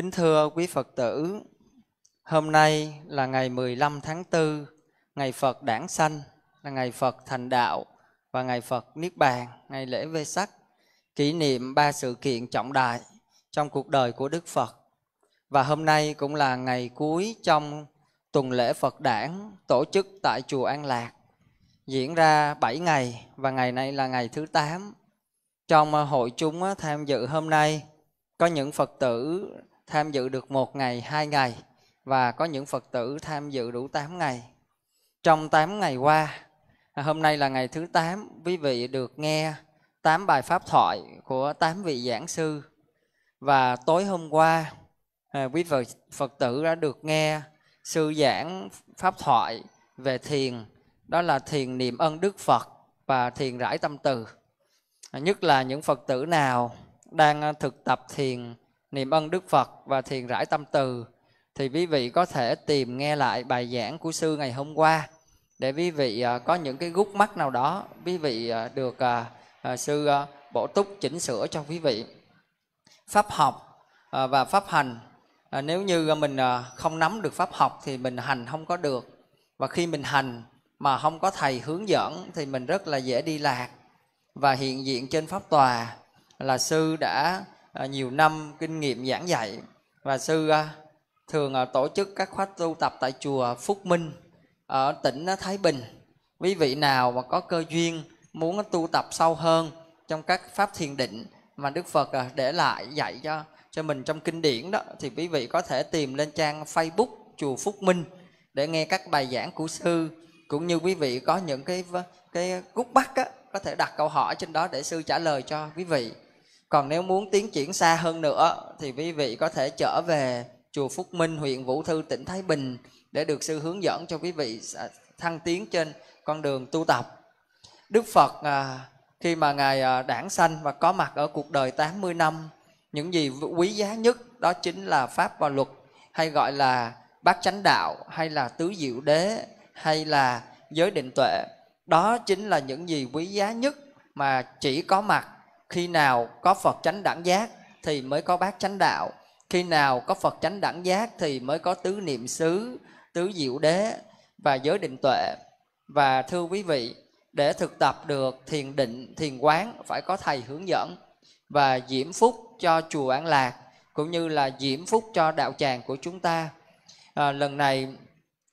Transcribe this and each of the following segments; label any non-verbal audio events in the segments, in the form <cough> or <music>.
Kính thưa quý Phật tử, hôm nay là ngày 15 tháng 4, ngày Phật đản sanh, là ngày Phật thành đạo và ngày Phật niết bàn, ngày lễ Vê Sắc, kỷ niệm ba sự kiện trọng đại trong cuộc đời của Đức Phật. Và hôm nay cũng là ngày cuối trong tuần lễ Phật đản tổ chức tại chùa An Lạc, diễn ra 7 ngày và ngày nay là ngày thứ 8. Trong hội chúng tham dự hôm nay có những Phật tử tham dự được một ngày, hai ngày và có những Phật tử tham dự đủ 8 ngày. Trong 8 ngày qua, hôm nay là ngày thứ 8, quý vị được nghe 8 bài pháp thoại của 8 vị giảng sư và tối hôm qua à, quý vị Phật tử đã được nghe sư giảng pháp thoại về thiền, đó là thiền niệm ân đức Phật và thiền rải tâm từ. Nhất là những Phật tử nào đang thực tập thiền niệm ân Đức Phật và thiền rải tâm từ thì quý vị có thể tìm nghe lại bài giảng của sư ngày hôm qua để quý vị à, có những cái gút mắt nào đó quý vị à, được à, sư bổ túc chỉnh sửa cho quý vị pháp học và pháp hành nếu như mình không nắm được pháp học thì mình hành không có được và khi mình hành mà không có thầy hướng dẫn thì mình rất là dễ đi lạc và hiện diện trên pháp tòa là sư đã À, nhiều năm kinh nghiệm giảng dạy và sư à, thường à, tổ chức các khóa tu tập tại chùa Phúc Minh ở tỉnh Thái Bình. Quý vị nào mà có cơ duyên muốn tu tập sâu hơn trong các pháp thiền định mà Đức Phật để lại dạy cho cho mình trong kinh điển đó thì quý vị có thể tìm lên trang Facebook chùa Phúc Minh để nghe các bài giảng của sư cũng như quý vị có những cái cái gút bắt á, có thể đặt câu hỏi trên đó để sư trả lời cho quý vị còn nếu muốn tiến triển xa hơn nữa thì quý vị có thể trở về chùa Phúc Minh huyện Vũ Thư tỉnh Thái Bình để được sư hướng dẫn cho quý vị à, thăng tiến trên con đường tu tập Đức Phật à, khi mà ngài à, đản sanh và có mặt ở cuộc đời 80 năm những gì quý giá nhất đó chính là pháp và luật hay gọi là bát chánh đạo hay là tứ diệu đế hay là giới định tuệ đó chính là những gì quý giá nhất mà chỉ có mặt khi nào có phật chánh đẳng giác thì mới có bát chánh đạo khi nào có phật chánh đẳng giác thì mới có tứ niệm xứ tứ diệu đế và giới định tuệ và thưa quý vị để thực tập được thiền định thiền quán phải có thầy hướng dẫn và diễm phúc cho chùa an lạc cũng như là diễm phúc cho đạo tràng của chúng ta à, lần này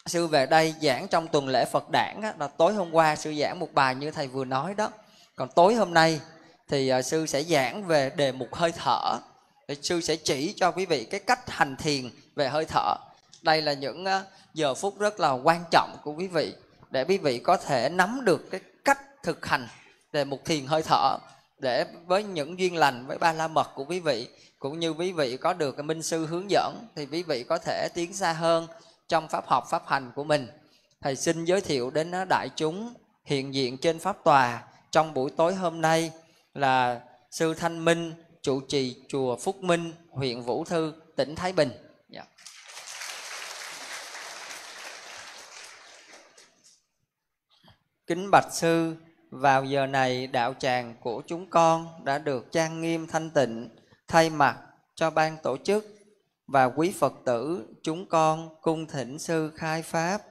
sư về đây giảng trong tuần lễ phật đản là tối hôm qua sư giảng một bài như thầy vừa nói đó còn tối hôm nay thì uh, sư sẽ giảng về đề mục hơi thở thì sư sẽ chỉ cho quý vị cái cách hành thiền về hơi thở đây là những uh, giờ phút rất là quan trọng của quý vị để quý vị có thể nắm được cái cách thực hành về một thiền hơi thở để với những duyên lành với ba la mật của quý vị cũng như quý vị có được cái minh sư hướng dẫn thì quý vị có thể tiến xa hơn trong pháp học pháp hành của mình thầy xin giới thiệu đến à, đại chúng hiện diện trên pháp tòa trong buổi tối hôm nay là sư Thanh Minh trụ trì chùa Phúc Minh, huyện Vũ Thư, tỉnh Thái Bình. Yeah. Dạ. Kính bạch sư, vào giờ này đạo tràng của chúng con đã được trang nghiêm thanh tịnh thay mặt cho ban tổ chức và quý Phật tử chúng con cung thỉnh sư khai pháp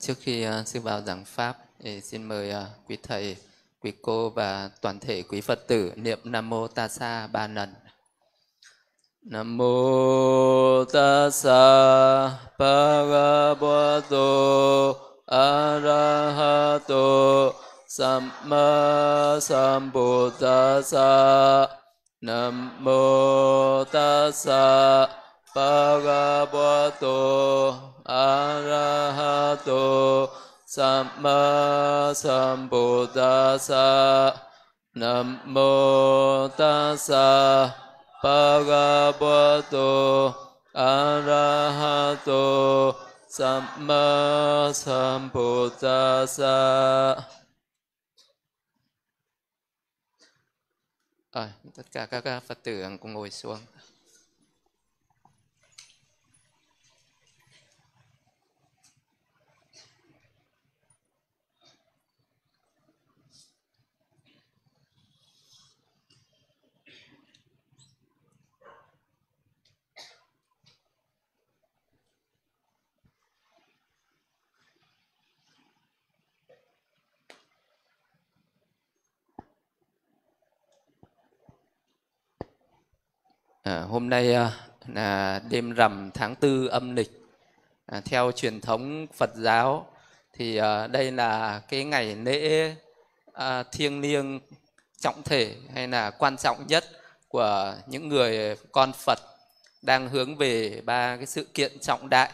Trước khi ờ, sư vào giảng pháp, xin mời ờ, quý thầy, quý cô và toàn thể quý Phật tử niệm Nam mô Ta Sa ba lần. Nam mô Ta Sa a Bhagavato Arahato Samma sa Nam mô Ta Sa Bhagavato Arahato Samma Sambuddhasa Nam Mô Tassa Bhagavato Arahato Samma Sambuddhasa à, tất cả các Phật tử cùng ngồi xuống À, hôm nay ờ, là đêm rằm tháng tư âm lịch. À, theo truyền thống Phật giáo thì à, đây là cái ngày lễ à, thiêng liêng trọng thể hay là quan trọng nhất của những người con Phật đang hướng về ba cái sự kiện trọng đại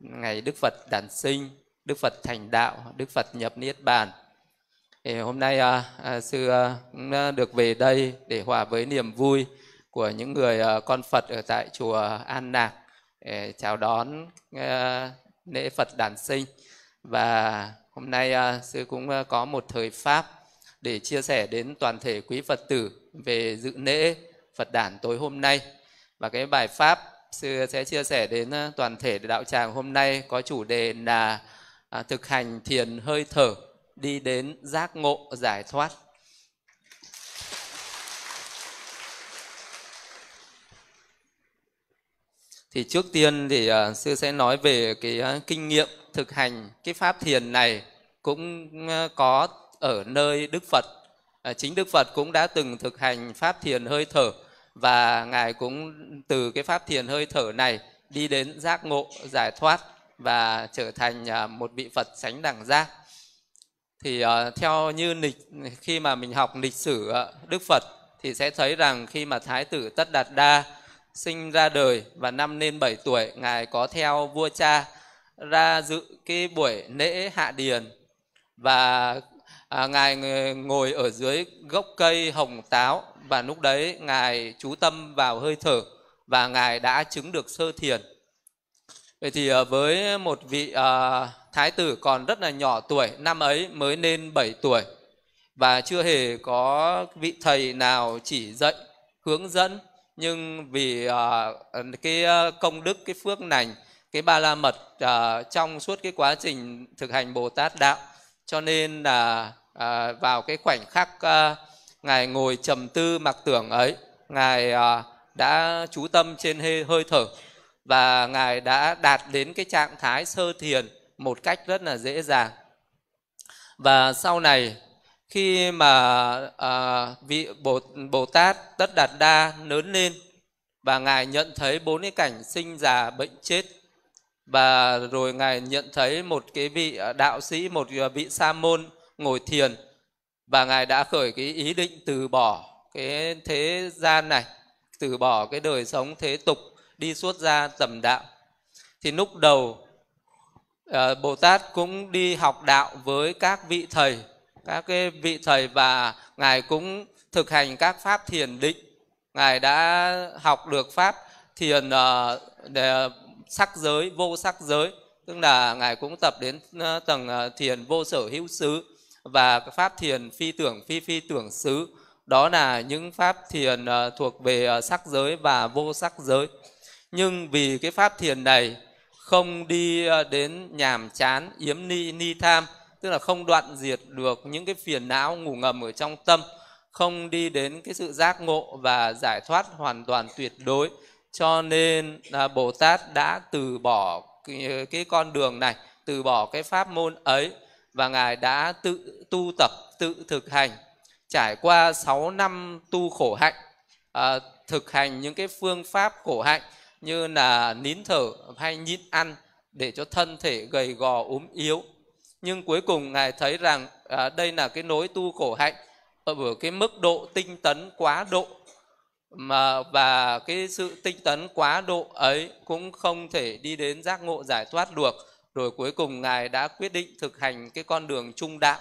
ngày Đức Phật đản sinh, Đức Phật thành đạo, Đức Phật nhập niết bàn. Thì hôm nay à, à, sư à, cũng được về đây để hòa với niềm vui của những người ờ, con Phật ở tại chùa An Lạc để chào đón ờ, lễ Phật đản sinh và hôm nay ờ, sư cũng có một thời pháp để chia sẻ đến toàn thể quý Phật tử về dự lễ Phật đản tối hôm nay và cái bài pháp sư sẽ chia sẻ đến toàn thể đạo tràng hôm nay có chủ đề là à, thực hành thiền hơi thở đi đến giác ngộ giải thoát thì trước tiên thì uh, sư sẽ nói về cái uh, kinh nghiệm thực hành cái pháp thiền này cũng uh, có ở nơi đức phật uh, chính đức phật cũng đã từng thực hành pháp thiền hơi thở và ngài cũng từ cái pháp thiền hơi thở này đi đến giác ngộ giải thoát và trở thành uh, một vị phật sánh đẳng giác thì uh, theo như lịch khi mà mình học lịch sử uh, đức phật thì sẽ thấy rằng khi mà thái tử tất đạt đa sinh ra đời và năm lên bảy tuổi ngài có theo vua cha ra dự cái buổi lễ hạ điền và à, ngài ngồi ở dưới gốc cây hồng táo và lúc đấy ngài chú tâm vào hơi thở và ngài đã chứng được sơ thiền vậy thì à, với một vị à, thái tử còn rất là nhỏ tuổi năm ấy mới lên bảy tuổi và chưa hề có vị thầy nào chỉ dạy hướng dẫn nhưng vì uh, cái à, công đức cái phước lành cái ba la mật uh, trong suốt cái quá trình thực hành bồ tát đạo cho nên là uh, vào cái khoảnh khắc uh, ngài ngồi trầm tư mặc tưởng ấy ngài uh, đã chú tâm trên hơi, hơi thở và ngài đã đạt đến cái trạng thái sơ thiền một cách rất là dễ dàng và sau này khi mà à, vị bồ bồ tát tất đạt đa lớn lên và ngài nhận thấy bốn cái cảnh sinh già bệnh chết và rồi ngài nhận thấy một cái vị à, đạo sĩ một vị sa môn ngồi thiền và ngài đã khởi cái ý định từ bỏ cái thế gian này từ bỏ cái đời sống thế tục đi suốt ra tầm đạo thì lúc đầu à, bồ tát cũng đi học đạo với các vị thầy các cái vị thầy và ngài cũng thực hành các pháp thiền định ngài đã học được pháp thiền ờ, để sắc giới vô sắc giới tức là ngài cũng tập đến ờ, tầng ờ, thiền vô sở hữu xứ và pháp thiền phi tưởng phi phi tưởng xứ đó là những pháp thiền thuộc về sắc giới và vô sắc giới nhưng vì cái pháp thiền này không đi đến nhàm chán yếm ni ni tham tức là không đoạn diệt được những cái phiền não ngủ ngầm ở trong tâm không đi đến cái sự giác ngộ và giải thoát hoàn toàn tuyệt đối cho nên là bồ tát đã từ bỏ cái, cái con đường này từ bỏ cái pháp môn ấy và ngài đã tự tu tập tự thực hành trải qua 6 năm tu khổ hạnh à, thực hành những cái phương pháp khổ hạnh như là nín thở hay nhịn ăn để cho thân thể gầy gò ốm yếu nhưng cuối cùng ngài thấy rằng à, đây là cái nối tu khổ hạnh ở cái mức độ tinh tấn quá độ mà và cái sự tinh tấn quá độ ấy cũng không thể đi đến giác ngộ giải thoát được rồi cuối cùng ngài đã quyết định thực hành cái con đường trung đạo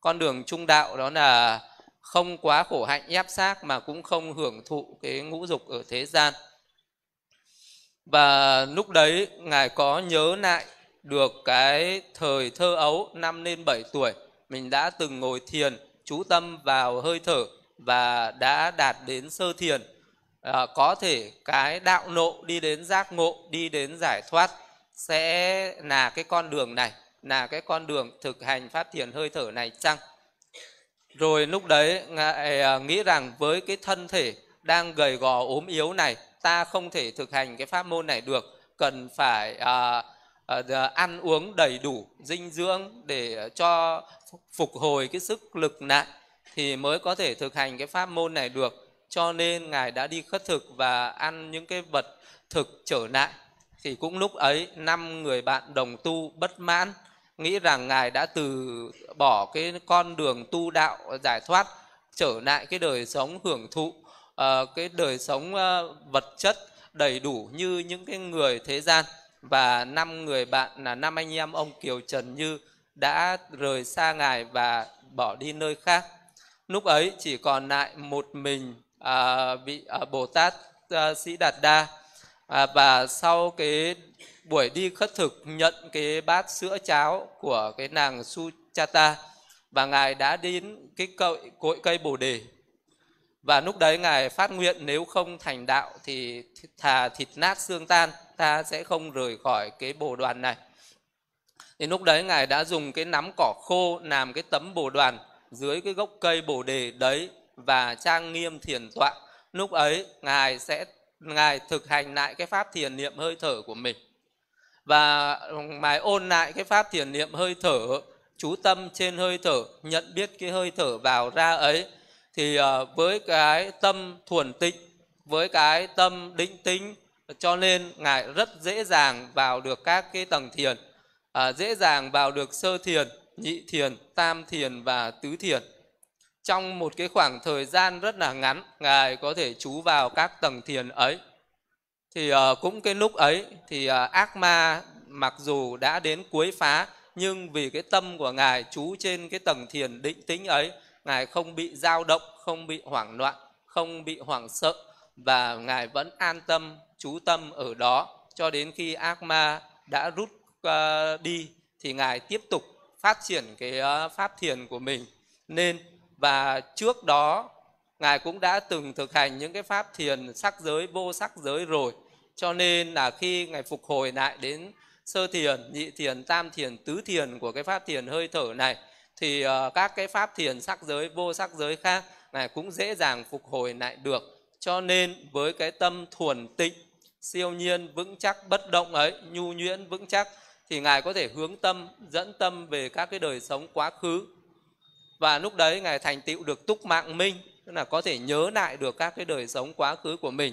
con đường trung đạo đó là không quá khổ hạnh ép xác mà cũng không hưởng thụ cái ngũ dục ở thế gian và lúc đấy ngài có nhớ lại được cái thời thơ ấu năm lên 7 tuổi mình đã từng ngồi thiền chú tâm vào hơi thở và đã đạt đến sơ thiền à, có thể cái đạo nộ đi đến giác ngộ đi đến giải thoát sẽ là cái con đường này là cái con đường thực hành phát thiền hơi thở này chăng rồi lúc đấy ngài à, nghĩ rằng với cái thân thể đang gầy gò ốm yếu này ta không thể thực hành cái pháp môn này được cần phải à, Ờ, ăn uống đầy đủ dinh dưỡng để cho phục hồi cái sức lực lại thì mới có thể thực hành cái pháp môn này được cho nên ngài đã đi khất thực và ăn những cái vật thực trở lại thì cũng lúc ấy năm người bạn đồng tu bất mãn nghĩ rằng ngài đã từ bỏ cái con đường tu đạo giải thoát trở lại cái đời sống hưởng thụ ờ, cái đời sống ờ, vật chất đầy đủ như những cái người thế gian và năm người bạn là năm anh em ông Kiều Trần Như đã rời xa ngài và bỏ đi nơi khác. Lúc ấy chỉ còn lại một mình à, vị à, Bồ Tát à, Sĩ Đạt Đa à, và sau cái buổi đi khất thực nhận cái bát sữa cháo của cái nàng Suchata và ngài đã đến cái cội, cội cây Bồ đề và lúc đấy ngài phát nguyện nếu không thành đạo thì thà thịt nát xương tan ta sẽ không rời khỏi cái bồ đoàn này thì lúc đấy ngài đã dùng cái nắm cỏ khô làm cái tấm bồ đoàn dưới cái gốc cây bồ đề đấy và trang nghiêm thiền tọa lúc ấy ngài sẽ ngài thực hành lại cái pháp thiền niệm hơi thở của mình và ngài ôn lại cái pháp thiền niệm hơi thở chú tâm trên hơi thở nhận biết cái hơi thở vào ra ấy thì ờ, với cái tâm thuần tịnh với cái tâm định tính cho nên ngài rất dễ dàng vào được các cái tầng thiền à, dễ dàng vào được sơ thiền nhị thiền tam thiền và tứ thiền trong một cái khoảng thời gian rất là ngắn ngài có thể trú vào các tầng thiền ấy thì uh, cũng cái lúc ấy thì uh, ác ma mặc dù đã đến cuối phá nhưng vì cái tâm của ngài trú trên cái tầng thiền định tĩnh ấy ngài không bị dao động không bị hoảng loạn không bị hoảng sợ và ngài vẫn an tâm chú tâm ở đó cho đến khi ác ma đã rút ờ, đi thì ngài tiếp tục phát triển cái ờ, pháp thiền của mình nên và trước đó ngài cũng đã từng thực hành những cái pháp thiền sắc giới vô sắc giới rồi cho nên là khi ngài phục hồi lại đến sơ thiền nhị thiền tam thiền tứ thiền của cái pháp thiền hơi thở này thì ờ, các cái pháp thiền sắc giới vô sắc giới khác ngài cũng dễ dàng phục hồi lại được cho nên với cái tâm thuần tịnh siêu nhiên vững chắc bất động ấy nhu nhuyễn vững chắc thì ngài có thể hướng tâm dẫn tâm về các cái đời sống quá khứ và lúc đấy ngài thành tựu được túc mạng minh tức là có thể nhớ lại được các cái đời sống quá khứ của mình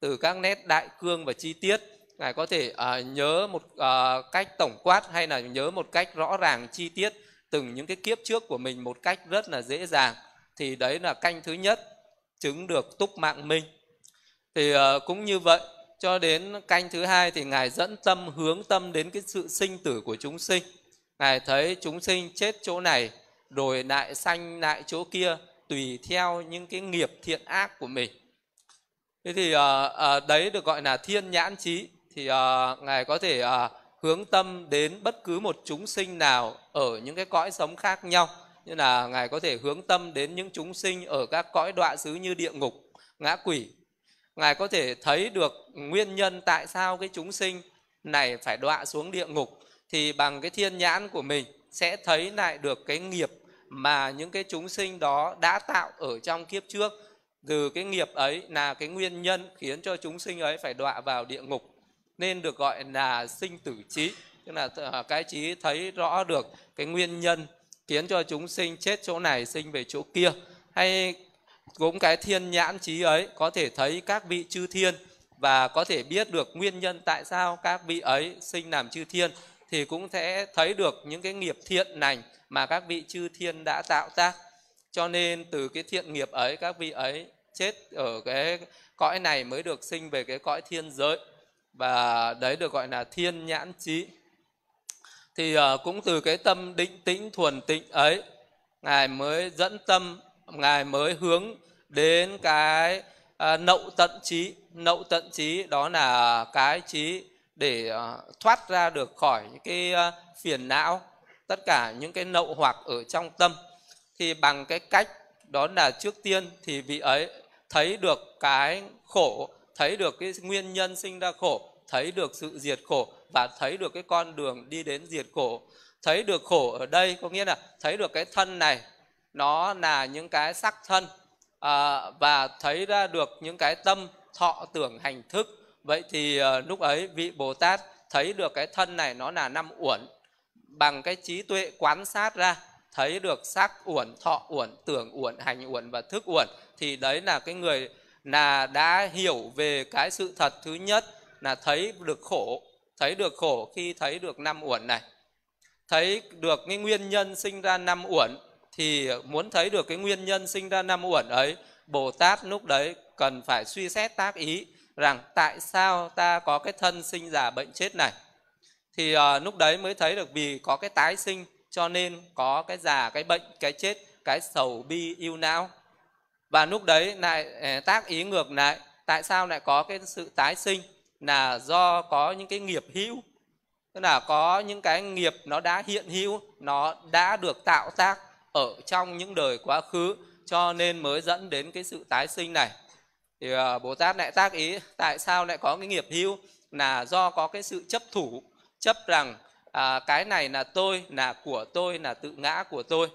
từ các nét đại cương và chi tiết ngài có thể uh, nhớ một uh, cách tổng quát hay là nhớ một cách rõ ràng chi tiết từng những cái kiếp trước của mình một cách rất là dễ dàng thì đấy là canh thứ nhất chứng được túc mạng minh thì uh, cũng như vậy cho đến canh thứ hai thì ngài dẫn tâm hướng tâm đến cái sự sinh tử của chúng sinh ngài thấy chúng sinh chết chỗ này rồi lại sanh lại chỗ kia tùy theo những cái nghiệp thiện ác của mình thế thì uh, uh, đấy được gọi là thiên nhãn trí thì uh, ngài có thể uh, hướng tâm đến bất cứ một chúng sinh nào ở những cái cõi sống khác nhau như là ngài có thể hướng tâm đến những chúng sinh ở các cõi đọa xứ như địa ngục ngã quỷ ngài có thể thấy được nguyên nhân tại sao cái chúng sinh này phải đọa xuống địa ngục thì bằng cái thiên nhãn của mình sẽ thấy lại được cái nghiệp mà những cái chúng sinh đó đã tạo ở trong kiếp trước từ cái nghiệp ấy là cái nguyên nhân khiến cho chúng sinh ấy phải đọa vào địa ngục nên được gọi là sinh tử trí tức là ờ, cái trí thấy rõ được cái nguyên nhân khiến cho chúng sinh chết chỗ này sinh về chỗ kia hay cũng cái thiên nhãn trí ấy có thể thấy các vị chư thiên và có thể biết được nguyên nhân tại sao các vị ấy sinh làm chư thiên thì cũng sẽ thấy được những cái nghiệp thiện lành mà các vị chư thiên đã tạo ra cho nên từ cái thiện nghiệp ấy các vị ấy chết ở cái cõi này mới được sinh về cái cõi thiên giới và đấy được gọi là thiên nhãn trí thì ờ, cũng từ cái tâm định tĩnh thuần tịnh ấy ngài mới dẫn tâm ngài mới hướng đến cái uh, nậu tận trí nậu tận trí đó là cái trí để uh, thoát ra được khỏi những cái uh, phiền não tất cả những cái nậu hoặc ở trong tâm thì bằng cái cách đó là trước tiên thì vị ấy thấy được cái khổ thấy được cái nguyên nhân sinh ra khổ thấy được sự diệt khổ và thấy được cái con đường đi đến diệt khổ thấy được khổ ở đây có nghĩa là thấy được cái thân này nó là những cái sắc thân à, và thấy ra được những cái tâm thọ tưởng hành thức vậy thì à, lúc ấy vị bồ tát thấy được cái thân này nó là năm uẩn bằng cái trí tuệ quán sát ra thấy được sắc uẩn thọ uẩn tưởng uẩn hành uẩn và thức uẩn thì đấy là cái người là đã hiểu về cái sự thật thứ nhất là thấy được khổ thấy được khổ khi thấy được năm uẩn này thấy được cái nguyên nhân sinh ra năm uẩn thì muốn thấy được cái nguyên nhân sinh ra năm uẩn ấy bồ tát lúc đấy cần phải suy xét tác ý rằng tại sao ta có cái thân sinh già bệnh chết này thì uh, lúc đấy mới thấy được vì có cái tái sinh cho nên có cái già cái bệnh cái chết cái sầu bi yêu não và lúc đấy lại ờ, tác ý ngược lại tại sao lại có cái sự tái sinh là do có những cái nghiệp hữu tức là có những cái nghiệp nó đã hiện hữu nó đã được tạo tác ở trong những đời quá khứ cho nên mới dẫn đến cái sự tái sinh này thì ờ, bồ tát lại tác ý tại sao lại có cái nghiệp hưu là do có cái sự chấp thủ chấp rằng à, cái này là tôi là của tôi là tự ngã của tôi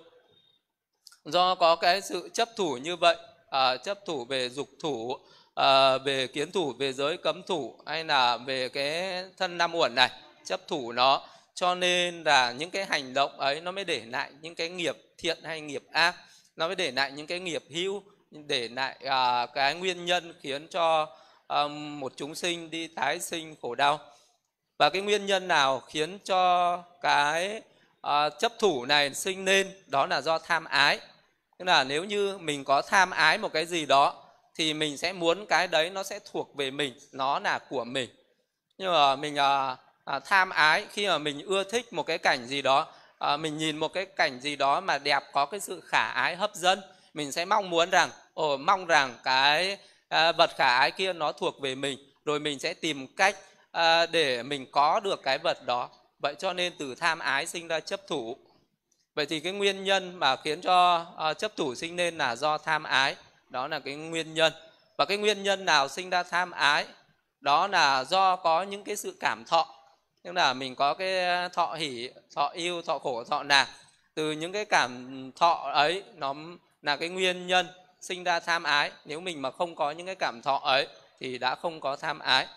do có cái sự chấp thủ như vậy à, chấp thủ về dục thủ à, về kiến thủ về giới cấm thủ hay là về cái thân năm uẩn này chấp thủ nó cho nên là những cái hành động ấy nó mới để lại những cái nghiệp thiện hay nghiệp ác nó mới để lại những cái nghiệp hữu để lại à, cái nguyên nhân khiến cho à, một chúng sinh đi tái sinh khổ đau và cái nguyên nhân nào khiến cho cái à, chấp thủ này sinh lên đó là do tham ái tức là nếu như mình có tham ái một cái gì đó thì mình sẽ muốn cái đấy nó sẽ thuộc về mình nó là của mình nhưng mà mình à, à, tham ái khi mà mình ưa thích một cái cảnh gì đó à, mình nhìn một cái cảnh gì đó mà đẹp có cái sự khả ái hấp dẫn mình sẽ mong muốn rằng ồ mong rằng cái à, vật khả ái kia nó thuộc về mình rồi mình sẽ tìm cách à, để mình có được cái vật đó vậy cho nên từ tham ái sinh ra chấp thủ vậy thì cái nguyên nhân mà khiến cho à, chấp thủ sinh nên là do tham ái đó là cái nguyên nhân và cái nguyên nhân nào sinh ra tham ái đó là do có những cái sự cảm thọ tức là mình có cái ờ, thọ hỉ, thọ yêu thọ khổ thọ lạc từ những cái cảm thọ ấy nó là cái nguyên nhân sinh ra tham ái nếu mình mà không có những cái cảm thọ ấy thì đã không có tham ái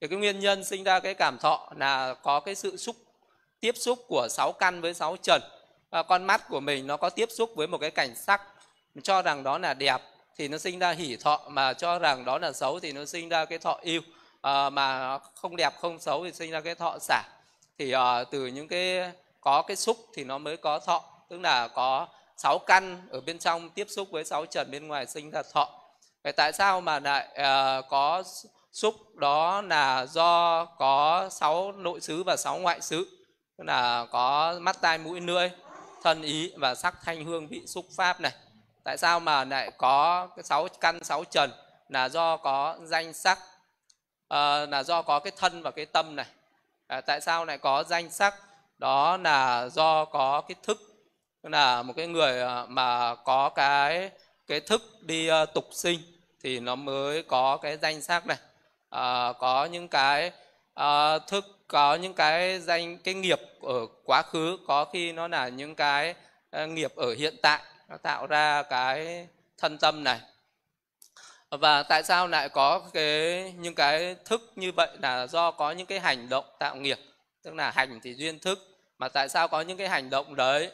thì cái nguyên nhân sinh ra cái cảm thọ là có cái sự xúc tiếp xúc của sáu căn với sáu trần à, con mắt của mình nó có tiếp xúc với một cái cảnh sắc cho rằng đó là đẹp thì nó sinh ra hỉ thọ mà cho rằng đó là xấu thì nó sinh ra cái thọ yêu uh, mà không đẹp không xấu thì sinh ra cái thọ xả thì uh, từ những cái có cái xúc thì nó mới có thọ tức là có sáu căn ở bên trong tiếp xúc với sáu trần bên ngoài sinh ra thọ vậy tại sao mà lại uh, có xúc đó là do có sáu nội xứ và sáu ngoại xứ tức là có mắt tai mũi lưỡi thân ý và sắc thanh hương vị xúc pháp này tại sao mà lại có sáu căn sáu trần là do có danh sắc à, là do có cái thân và cái tâm này à, tại sao lại có danh sắc đó là do có cái thức là một cái người ờ, mà có cái cái thức đi uh, tục sinh thì nó mới có cái danh sắc này à, có những cái uh, thức có những cái danh cái nghiệp ở quá khứ có khi nó là những cái uh, nghiệp ở hiện tại nó tạo ra cái thân tâm này và tại sao lại có cái những cái thức như vậy là do có những cái hành động tạo nghiệp tức là hành thì duyên thức mà tại sao có những cái hành động đấy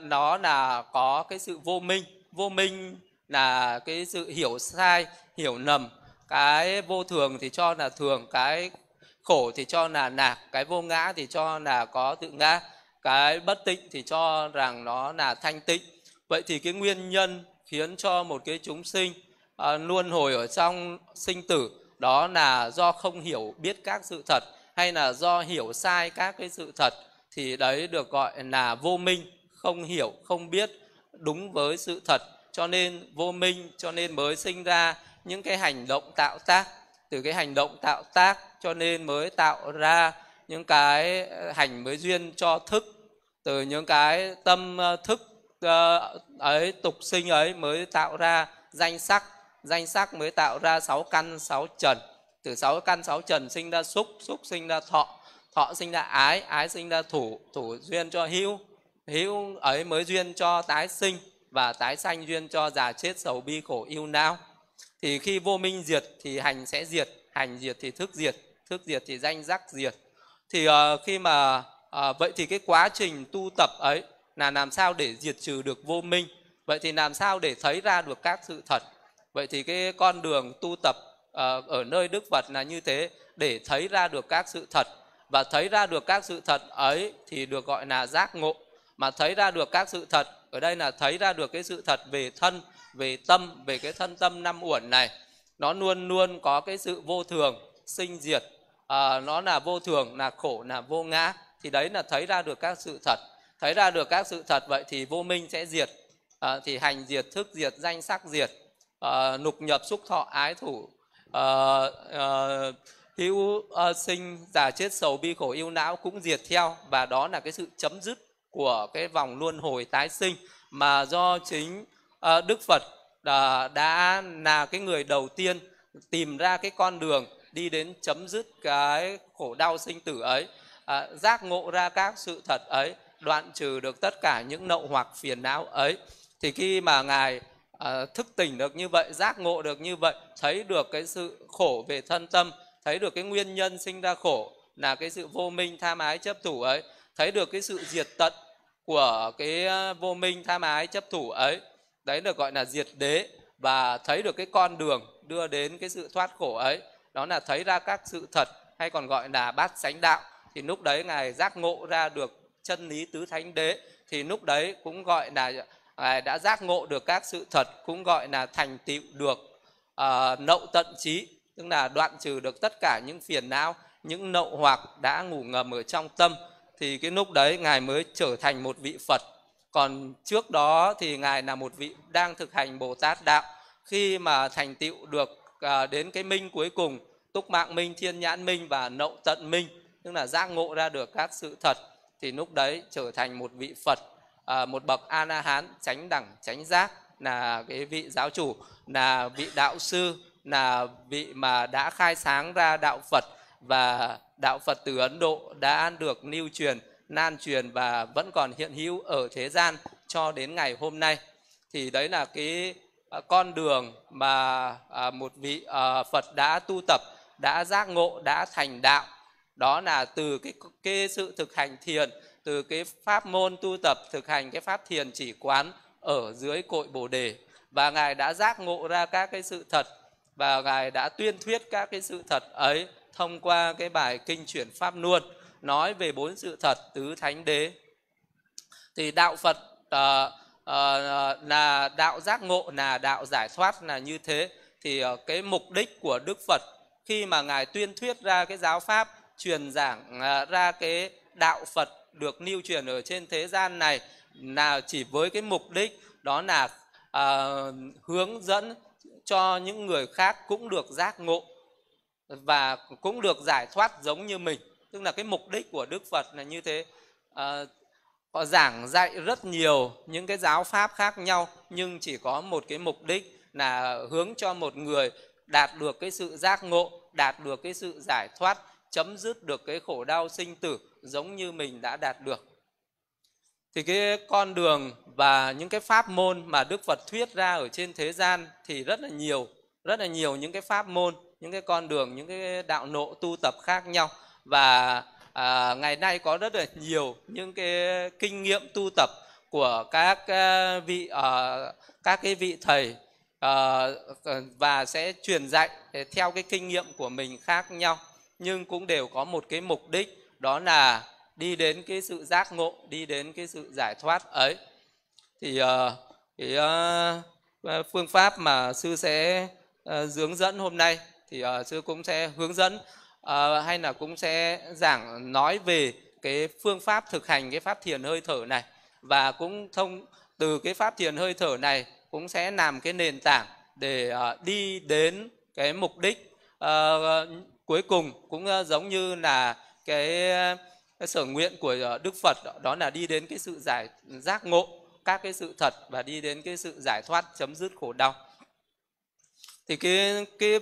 nó là có cái sự vô minh vô minh là cái sự hiểu sai hiểu lầm cái vô thường thì cho là thường cái khổ thì cho là nạc cái vô ngã thì cho là có tự ngã cái bất tịnh thì cho rằng nó là thanh tịnh vậy thì cái nguyên nhân khiến cho một cái chúng sinh à, luôn hồi ở trong sinh tử đó là do không hiểu biết các sự thật hay là do hiểu sai các cái sự thật thì đấy được gọi là vô minh không hiểu không biết đúng với sự thật cho nên vô minh cho nên mới sinh ra những cái hành động tạo tác từ cái hành động tạo tác cho nên mới tạo ra những cái ờ, hành mới duyên cho thức từ những cái tâm ờ, thức ấy tục sinh ấy mới tạo ra danh sắc danh sắc mới tạo ra sáu căn sáu trần từ sáu căn sáu trần sinh ra xúc xúc sinh ra thọ thọ sinh ra ái ái sinh ra thủ thủ duyên cho hữu hữu ấy mới duyên cho tái sinh và tái sanh duyên cho già chết sầu bi khổ yêu nao thì khi vô minh diệt thì hành sẽ diệt hành diệt thì thức diệt thức diệt thì danh giác diệt thì uh, khi mà uh, vậy thì cái quá trình tu tập ấy là làm sao để diệt trừ được vô minh vậy thì làm sao để thấy ra được các sự thật vậy thì cái con đường tu tập ờ, ở nơi đức phật là như thế để thấy ra được các sự thật và thấy ra được các sự thật ấy thì được gọi là giác ngộ mà thấy ra được các sự thật ở đây là thấy ra được cái sự thật về thân về tâm về cái thân tâm năm uẩn này nó luôn luôn có cái sự vô thường sinh diệt à, nó là vô thường là khổ là vô ngã thì đấy là thấy ra được các sự thật thấy ra được các sự thật vậy thì vô minh sẽ diệt à, thì hành diệt thức diệt danh sắc diệt Ờ, nục nhập xúc thọ ái thủ uh, uh, hữu uh, sinh già chết sầu bi khổ yêu não cũng diệt theo và đó là cái sự chấm dứt của cái vòng luân hồi tái sinh mà do chính uh, đức phật uh, đã là cái người đầu tiên tìm ra cái con đường đi đến chấm dứt cái khổ đau sinh tử ấy à, giác ngộ ra các sự thật ấy đoạn trừ được tất cả những nậu hoặc phiền não ấy thì khi mà ngài à, thức tỉnh được như vậy giác ngộ được như vậy thấy được cái sự khổ về thân tâm thấy được cái nguyên nhân sinh ra khổ là cái sự vô minh tham ái chấp thủ ấy thấy được cái sự diệt tận của cái ờ, vô minh tham ái chấp thủ ấy đấy được gọi là diệt đế và thấy được cái con đường đưa đến cái sự thoát khổ ấy đó là thấy ra các sự thật hay còn gọi là bát sánh đạo thì lúc đấy ngài giác ngộ ra được chân lý tứ thánh đế thì lúc đấy cũng gọi là ngài đã giác ngộ được các sự thật cũng gọi là thành tựu được uh, nậu tận trí tức là đoạn trừ được tất cả những phiền não những nậu hoặc đã ngủ ngầm ở trong tâm thì cái lúc đấy ngài mới trở thành một vị phật còn trước đó thì ngài là một vị đang thực hành bồ tát đạo khi mà thành tựu được uh, đến cái minh cuối cùng túc mạng minh thiên nhãn minh và nậu tận minh tức là giác ngộ ra được các sự thật thì lúc đấy trở thành một vị phật à, một bậc a la hán chánh đẳng chánh giác là cái vị giáo chủ là vị đạo sư là vị mà đã khai sáng ra đạo phật và đạo phật từ ấn độ đã được lưu truyền lan truyền và vẫn còn hiện hữu ở thế gian cho đến ngày hôm nay thì đấy là cái ờ, con đường mà ờ, một vị Phật đã tu tập, đã giác ngộ, đã thành đạo. Đó là từ cái cái sự thực hành thiền từ cái pháp môn tu tập thực hành cái pháp thiền chỉ quán ở dưới cội bồ đề và ngài đã giác ngộ ra các cái sự thật và ngài đã tuyên thuyết các cái sự thật ấy thông qua cái bài kinh chuyển pháp luôn nói về bốn sự thật tứ thánh đế thì đạo phật à, à, là đạo giác ngộ là đạo giải thoát là như thế thì ờ, cái mục đích của đức phật khi mà ngài tuyên thuyết ra cái giáo pháp truyền giảng ra cái đạo phật được lưu truyền ở trên thế gian này là chỉ với cái mục đích đó là à, hướng dẫn cho những người khác cũng được giác ngộ và cũng được giải thoát giống như mình tức là cái mục đích của đức phật là như thế à, họ giảng dạy rất nhiều những cái giáo pháp khác nhau nhưng chỉ có một cái mục đích là hướng cho một người đạt được cái sự giác ngộ đạt được cái sự giải thoát chấm dứt được cái khổ đau sinh tử giống như mình đã đạt được thì cái con đường và những cái pháp môn mà đức phật thuyết ra ở trên thế gian thì rất là nhiều rất là nhiều những cái pháp môn những cái con đường những cái đạo nộ tu tập khác nhau và à, ngày nay có rất là nhiều những cái kinh nghiệm tu tập của các à, vị à, các cái vị thầy à, và sẽ truyền dạy theo cái kinh nghiệm của mình khác nhau nhưng cũng đều có một cái mục đích đó là đi đến cái sự giác ngộ đi đến cái sự giải thoát ấy thì uh, cái ờ, ờ, phương pháp mà sư sẽ hướng dẫn hôm nay thì sư cũng sẽ hướng dẫn hay là cũng sẽ giảng nói về cái phương pháp thực hành cái pháp thiền hơi thở này và cũng thông từ cái pháp thiền hơi thở này cũng sẽ làm cái nền tảng để đi đến cái mục đích cuối cùng cũng giống như là cái, cái sở nguyện của ờ, Đức Phật đó, đó là đi đến cái sự giải giác ngộ các cái sự thật và đi đến cái sự giải thoát chấm dứt khổ đau thì cái cái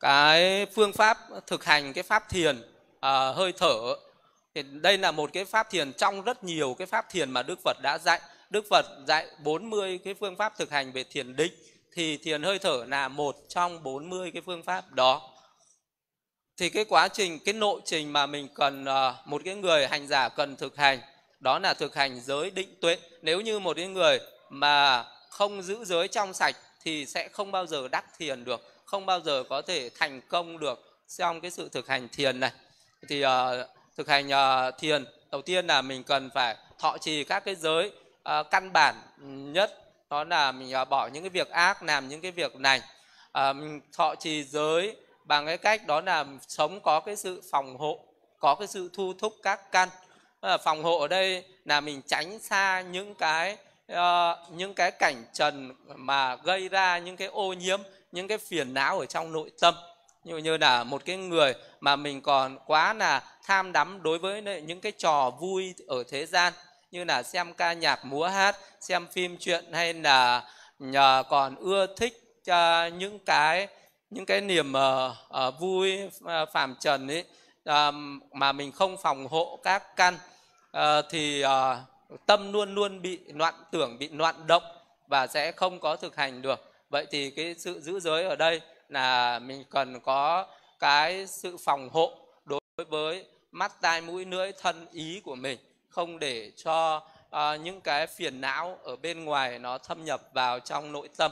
cái phương pháp thực hành cái pháp thiền à, hơi thở thì đây là một cái pháp thiền trong rất nhiều cái pháp thiền mà Đức Phật đã dạy Đức Phật dạy 40 cái phương pháp thực hành về thiền định thì thiền hơi thở là một trong 40 cái phương pháp đó thì cái quá trình cái nội trình mà mình cần ờ, một cái người hành giả cần thực hành đó là thực hành giới định tuệ nếu như một cái người mà không giữ giới trong sạch thì sẽ không bao giờ đắc thiền được không bao giờ có thể thành công được trong cái sự thực hành thiền này thì uh, thực hành uh, thiền đầu tiên là mình cần phải thọ trì các cái giới uh, căn bản nhất đó là mình uh, bỏ những cái việc ác làm những cái việc này uh, mình thọ trì giới bằng cái cách đó là sống có cái sự phòng hộ có cái sự thu thúc các căn ờ, phòng hộ ở đây là mình tránh xa những cái uh, những cái cảnh trần mà gây ra những cái ô nhiễm những cái phiền não ở trong nội tâm như như là một cái người mà mình còn quá là tham đắm đối với những cái trò vui ở thế gian như là xem ca nhạc múa hát xem phim truyện hay là nhờ còn ưa thích uh, những cái những cái niềm uh, uh, vui uh, phàm trần ấy uh, mà mình không phòng hộ các căn uh, thì uh, tâm luôn luôn bị loạn tưởng bị loạn động và sẽ không có thực hành được vậy thì cái sự giữ giới ở đây là mình cần có cái sự phòng hộ đối với mắt tai mũi lưỡi thân ý của mình không để cho uh, những cái phiền não ở bên ngoài nó thâm nhập vào trong nội tâm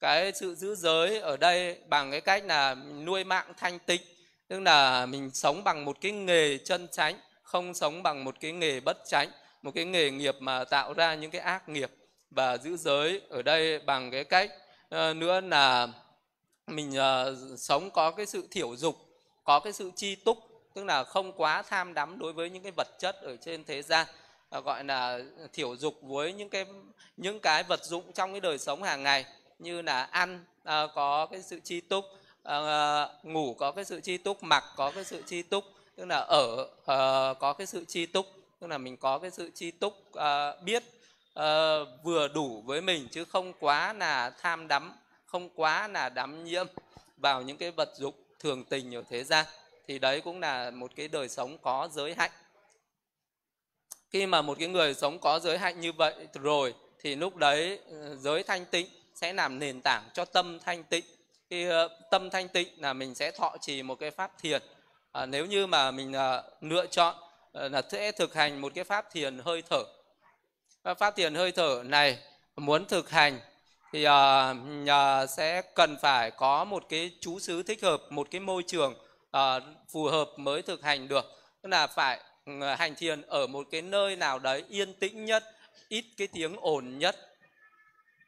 cái sự giữ giới ở đây bằng cái cách là nuôi mạng thanh tịnh tức là mình sống bằng một cái nghề chân chánh không sống bằng một cái nghề bất chánh một cái nghề nghiệp mà tạo ra những cái ác nghiệp và giữ giới ở đây bằng cái cách uh, nữa là mình uh, sống có cái sự thiểu dục có cái sự chi túc tức là không quá tham đắm đối với những cái vật chất ở trên thế gian ờ, gọi là thiểu dục với những cái những cái vật dụng trong cái đời sống hàng ngày như là ăn à, có cái sự chi túc à, ngủ có cái sự chi túc mặc có cái sự chi túc tức là ở à, có cái sự chi túc tức là mình có cái sự chi túc à, biết à, vừa đủ với mình chứ không quá là tham đắm không quá là đắm nhiễm vào những cái vật dục thường tình ở thế gian thì đấy cũng là một cái đời sống có giới hạnh khi mà một cái người sống có giới hạnh như vậy rồi thì lúc đấy ừ, giới thanh tịnh sẽ làm nền tảng cho tâm thanh tịnh khi ờ, tâm thanh tịnh là mình sẽ thọ trì một cái pháp thiền à, nếu như mà mình à, lựa chọn ờ, là sẽ thực hành một cái pháp thiền hơi thở pháp thiền hơi thở này muốn thực hành thì à, à, sẽ cần phải có một cái chú xứ thích hợp một cái môi trường à, phù hợp mới thực hành được tức là phải ừ, hành thiền ở một cái nơi nào đấy yên tĩnh nhất ít cái tiếng ồn nhất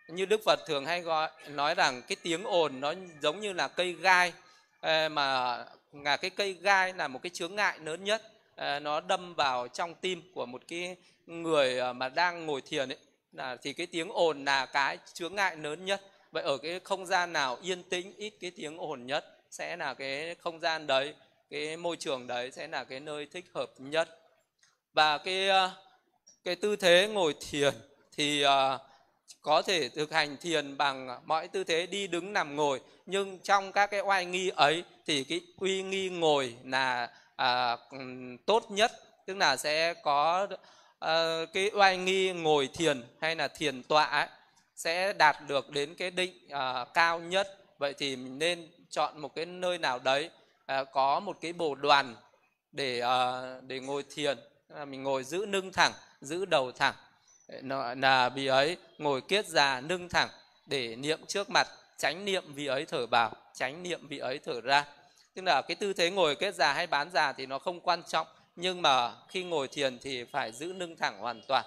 như đức phật thường hay gọi nói rằng cái tiếng ồn nó giống như là cây gai ờ, mà là cái cây gai là một cái chướng ngại lớn nhất ờ, nó đâm vào trong tim của một cái người ờ, mà đang ngồi thiền ấy là thì cái tiếng ồn là cái chướng ngại lớn nhất vậy ở cái không gian nào yên tĩnh ít cái tiếng ồn nhất sẽ là cái không gian đấy cái môi trường đấy sẽ là cái nơi thích hợp nhất và cái cái tư thế ngồi thiền thì uh, có thể thực hành thiền bằng mọi tư thế đi đứng nằm ngồi nhưng trong các cái oai nghi ấy thì cái uy nghi ngồi là à, tốt nhất tức là sẽ có à, cái oai nghi ngồi thiền hay là thiền tọa ấy, sẽ đạt được đến cái định à, cao nhất vậy thì mình nên chọn một cái nơi nào đấy à, có một cái bồ đoàn để à, để ngồi thiền à, mình ngồi giữ lưng thẳng giữ đầu thẳng là vì ấy ngồi kiết già nâng thẳng để niệm trước mặt tránh niệm vì ấy thở vào tránh niệm vì ấy thở ra tức là cái tư thế ngồi kết già hay bán già thì nó không quan trọng nhưng mà khi ngồi thiền thì phải giữ nâng thẳng hoàn toàn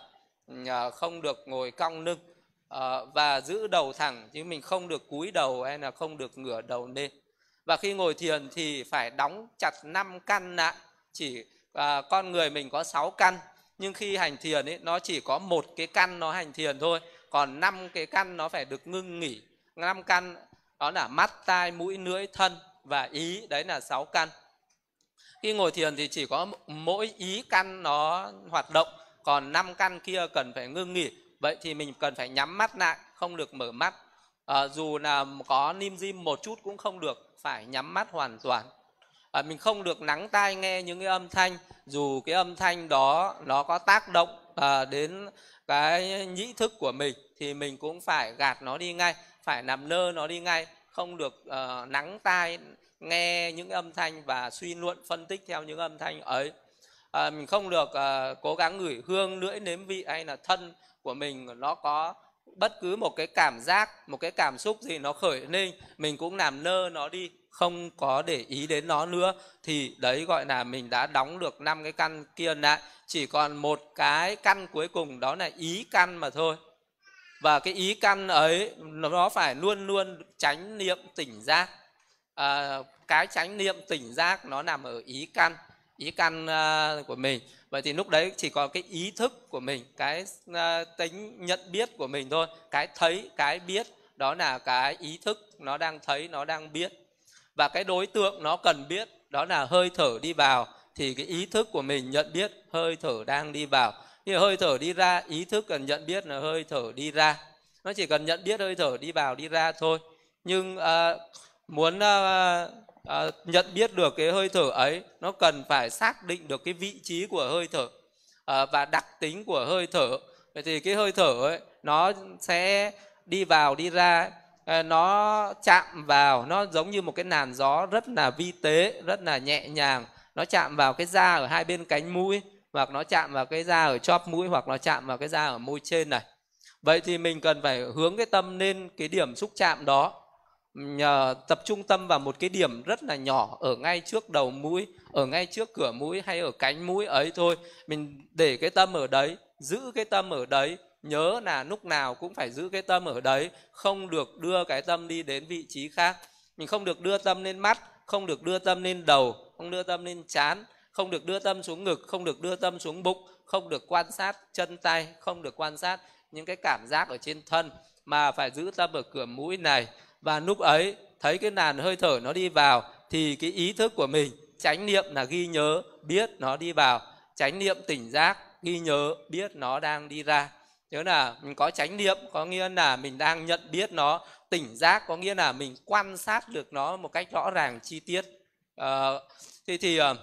không được ngồi cong lưng ờ, và giữ đầu thẳng chứ mình không được cúi đầu hay là không được ngửa đầu lên và khi ngồi thiền thì phải đóng chặt năm căn ạ chỉ à, con người mình có sáu căn nhưng khi hành thiền ấy nó chỉ có một cái căn nó hành thiền thôi còn năm cái căn nó phải được ngưng nghỉ năm căn đó là mắt tai mũi lưỡi thân và ý đấy là sáu căn khi ngồi thiền thì chỉ có mỗi ý căn nó hoạt động còn năm căn kia cần phải ngưng nghỉ vậy thì mình cần phải nhắm mắt lại không được mở mắt à, dù là có niêm dim một chút cũng không được phải nhắm mắt hoàn toàn à, mình không được lắng tai nghe những cái âm thanh dù cái âm thanh đó nó có tác động à, đến cái nhĩ thức của mình thì mình cũng phải gạt nó đi ngay phải nằm nơ nó đi ngay không được uh, nắng tai nghe những âm thanh và suy luận phân tích theo những âm thanh ấy à, mình không được uh, cố gắng ngửi hương lưỡi nếm vị hay là thân của mình nó có bất cứ một cái cảm giác một cái cảm xúc gì nó khởi lên mình cũng làm nơ nó đi không có để ý đến nó nữa thì đấy gọi là mình đã đóng được năm cái căn kia lại chỉ còn một cái căn cuối cùng đó là ý căn mà thôi và cái ý căn ấy nó phải luôn luôn tránh niệm tỉnh giác à, cái tránh niệm tỉnh giác nó nằm ở ý căn ý căn à, của mình vậy thì lúc đấy chỉ có cái ý thức của mình cái à, tính nhận biết của mình thôi cái thấy cái biết đó là cái ý thức nó đang thấy nó đang biết và cái đối tượng nó cần biết đó là hơi thở đi vào thì cái ý thức của mình nhận biết hơi thở đang đi vào như hơi thở đi ra ý thức cần nhận biết là hơi thở đi ra nó chỉ cần nhận biết hơi thở đi vào đi ra thôi nhưng à, muốn à, à, nhận biết được cái hơi thở ấy nó cần phải xác định được cái vị trí của hơi thở à, và đặc tính của hơi thở vậy thì cái hơi thở ấy nó sẽ đi vào đi ra Ờ, nó chạm vào nó giống như một cái nàn gió rất là vi tế rất là nhẹ nhàng nó chạm vào cái da ở hai bên cánh mũi hoặc nó chạm vào cái da ở chóp mũi hoặc nó chạm vào cái da ở môi trên này vậy thì mình cần phải hướng cái tâm lên cái điểm xúc chạm đó nhờ tập trung tâm vào một cái điểm rất là nhỏ ở ngay trước đầu mũi ở ngay trước cửa mũi hay ở cánh mũi ấy thôi mình để cái tâm ở đấy giữ cái tâm ở đấy nhớ là lúc nào cũng phải giữ cái tâm ở đấy không được đưa cái tâm đi đến vị trí khác mình không được đưa tâm lên mắt không được đưa tâm lên đầu không đưa tâm lên chán không được đưa tâm xuống ngực không được đưa tâm xuống bụng không được quan sát chân tay không được quan sát những cái cảm giác ở trên thân mà phải giữ tâm ở cửa mũi này và lúc ấy thấy cái làn hơi thở nó đi vào thì cái ý thức của mình chánh niệm là ghi nhớ biết nó đi vào chánh niệm tỉnh giác ghi nhớ biết nó đang đi ra nếu là mình có chánh niệm có nghĩa là mình đang nhận biết nó tỉnh giác có nghĩa là mình quan sát được nó một cách rõ ràng chi tiết à, thế thì ờ,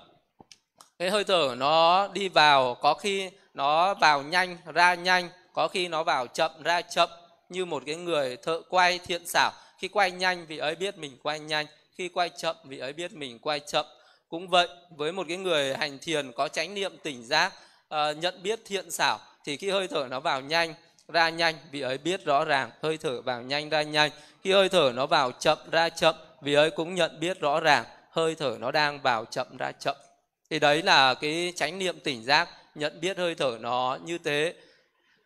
cái hơi thở nó đi vào có khi nó vào nhanh ra nhanh có khi nó vào chậm ra chậm như một cái người thợ quay thiện xảo khi quay nhanh vì ấy biết mình quay nhanh khi quay chậm vì ấy biết mình quay chậm cũng vậy với một cái người hành thiền có chánh niệm tỉnh giác uh, nhận biết thiện xảo thì khi hơi thở nó vào nhanh ra nhanh vị ấy biết rõ ràng hơi thở vào nhanh ra nhanh khi hơi thở nó vào chậm ra chậm vị ấy cũng nhận biết rõ ràng hơi thở nó đang vào chậm ra chậm thì đấy là cái chánh niệm tỉnh giác nhận biết hơi thở nó như thế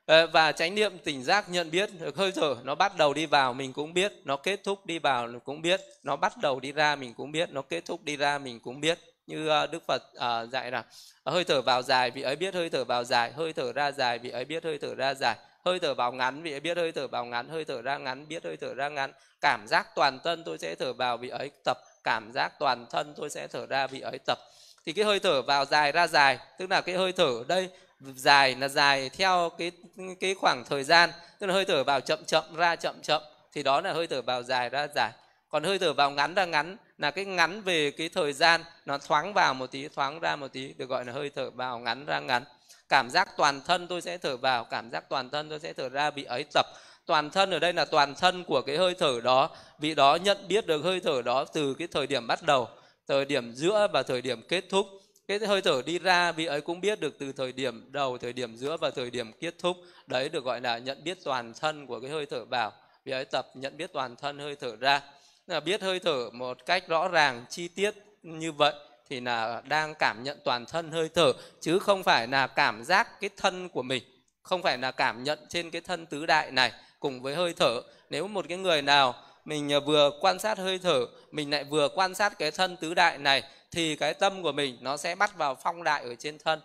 ờ, và chánh niệm tỉnh giác nhận biết hơi thở nó bắt đầu đi vào mình cũng biết nó kết thúc đi vào cũng biết nó bắt đầu đi ra mình cũng biết nó kết thúc đi ra mình cũng biết như đức phật dạy là hơi thở vào dài vị ấy biết hơi thở vào dài hơi thở ra dài vị ấy biết hơi thở ra dài hơi thở vào ngắn vị ấy biết hơi thở vào ngắn hơi thở ra ngắn biết hơi thở ra ngắn cảm giác toàn thân tôi sẽ thở vào vị ấy tập cảm giác toàn thân tôi sẽ thở ra vị ấy tập thì cái hơi thở vào dài ra dài tức là cái hơi thở ở đây dài là dài theo cái cái khoảng thời gian tức là hơi thở vào chậm chậm ra chậm chậm thì đó là hơi thở vào dài ra dài còn hơi thở vào ngắn ra ngắn là cái ngắn về cái thời gian nó thoáng vào một tí thoáng ra một tí được gọi là hơi thở vào ngắn ra ngắn cảm giác toàn thân tôi sẽ thở vào cảm giác toàn thân tôi sẽ thở ra bị ấy tập toàn thân ở đây là toàn thân của cái hơi thở đó vị đó nhận biết được hơi thở đó từ cái thời điểm bắt đầu thời điểm giữa và thời điểm kết thúc cái hơi thở đi ra vị ấy cũng biết được từ thời điểm đầu thời điểm giữa và thời điểm kết thúc đấy được gọi là nhận biết toàn thân của cái hơi thở vào vị ấy tập nhận biết toàn thân hơi thở ra là biết hơi thở một cách rõ ràng chi tiết như vậy thì là đang cảm nhận toàn thân hơi thở chứ không phải là cảm giác cái thân của mình không phải là cảm nhận trên cái thân tứ đại này cùng với hơi thở nếu một cái người nào mình à, vừa quan sát hơi thở mình lại vừa quan sát cái thân tứ đại này thì cái tâm của mình nó sẽ bắt vào phong đại ở trên thân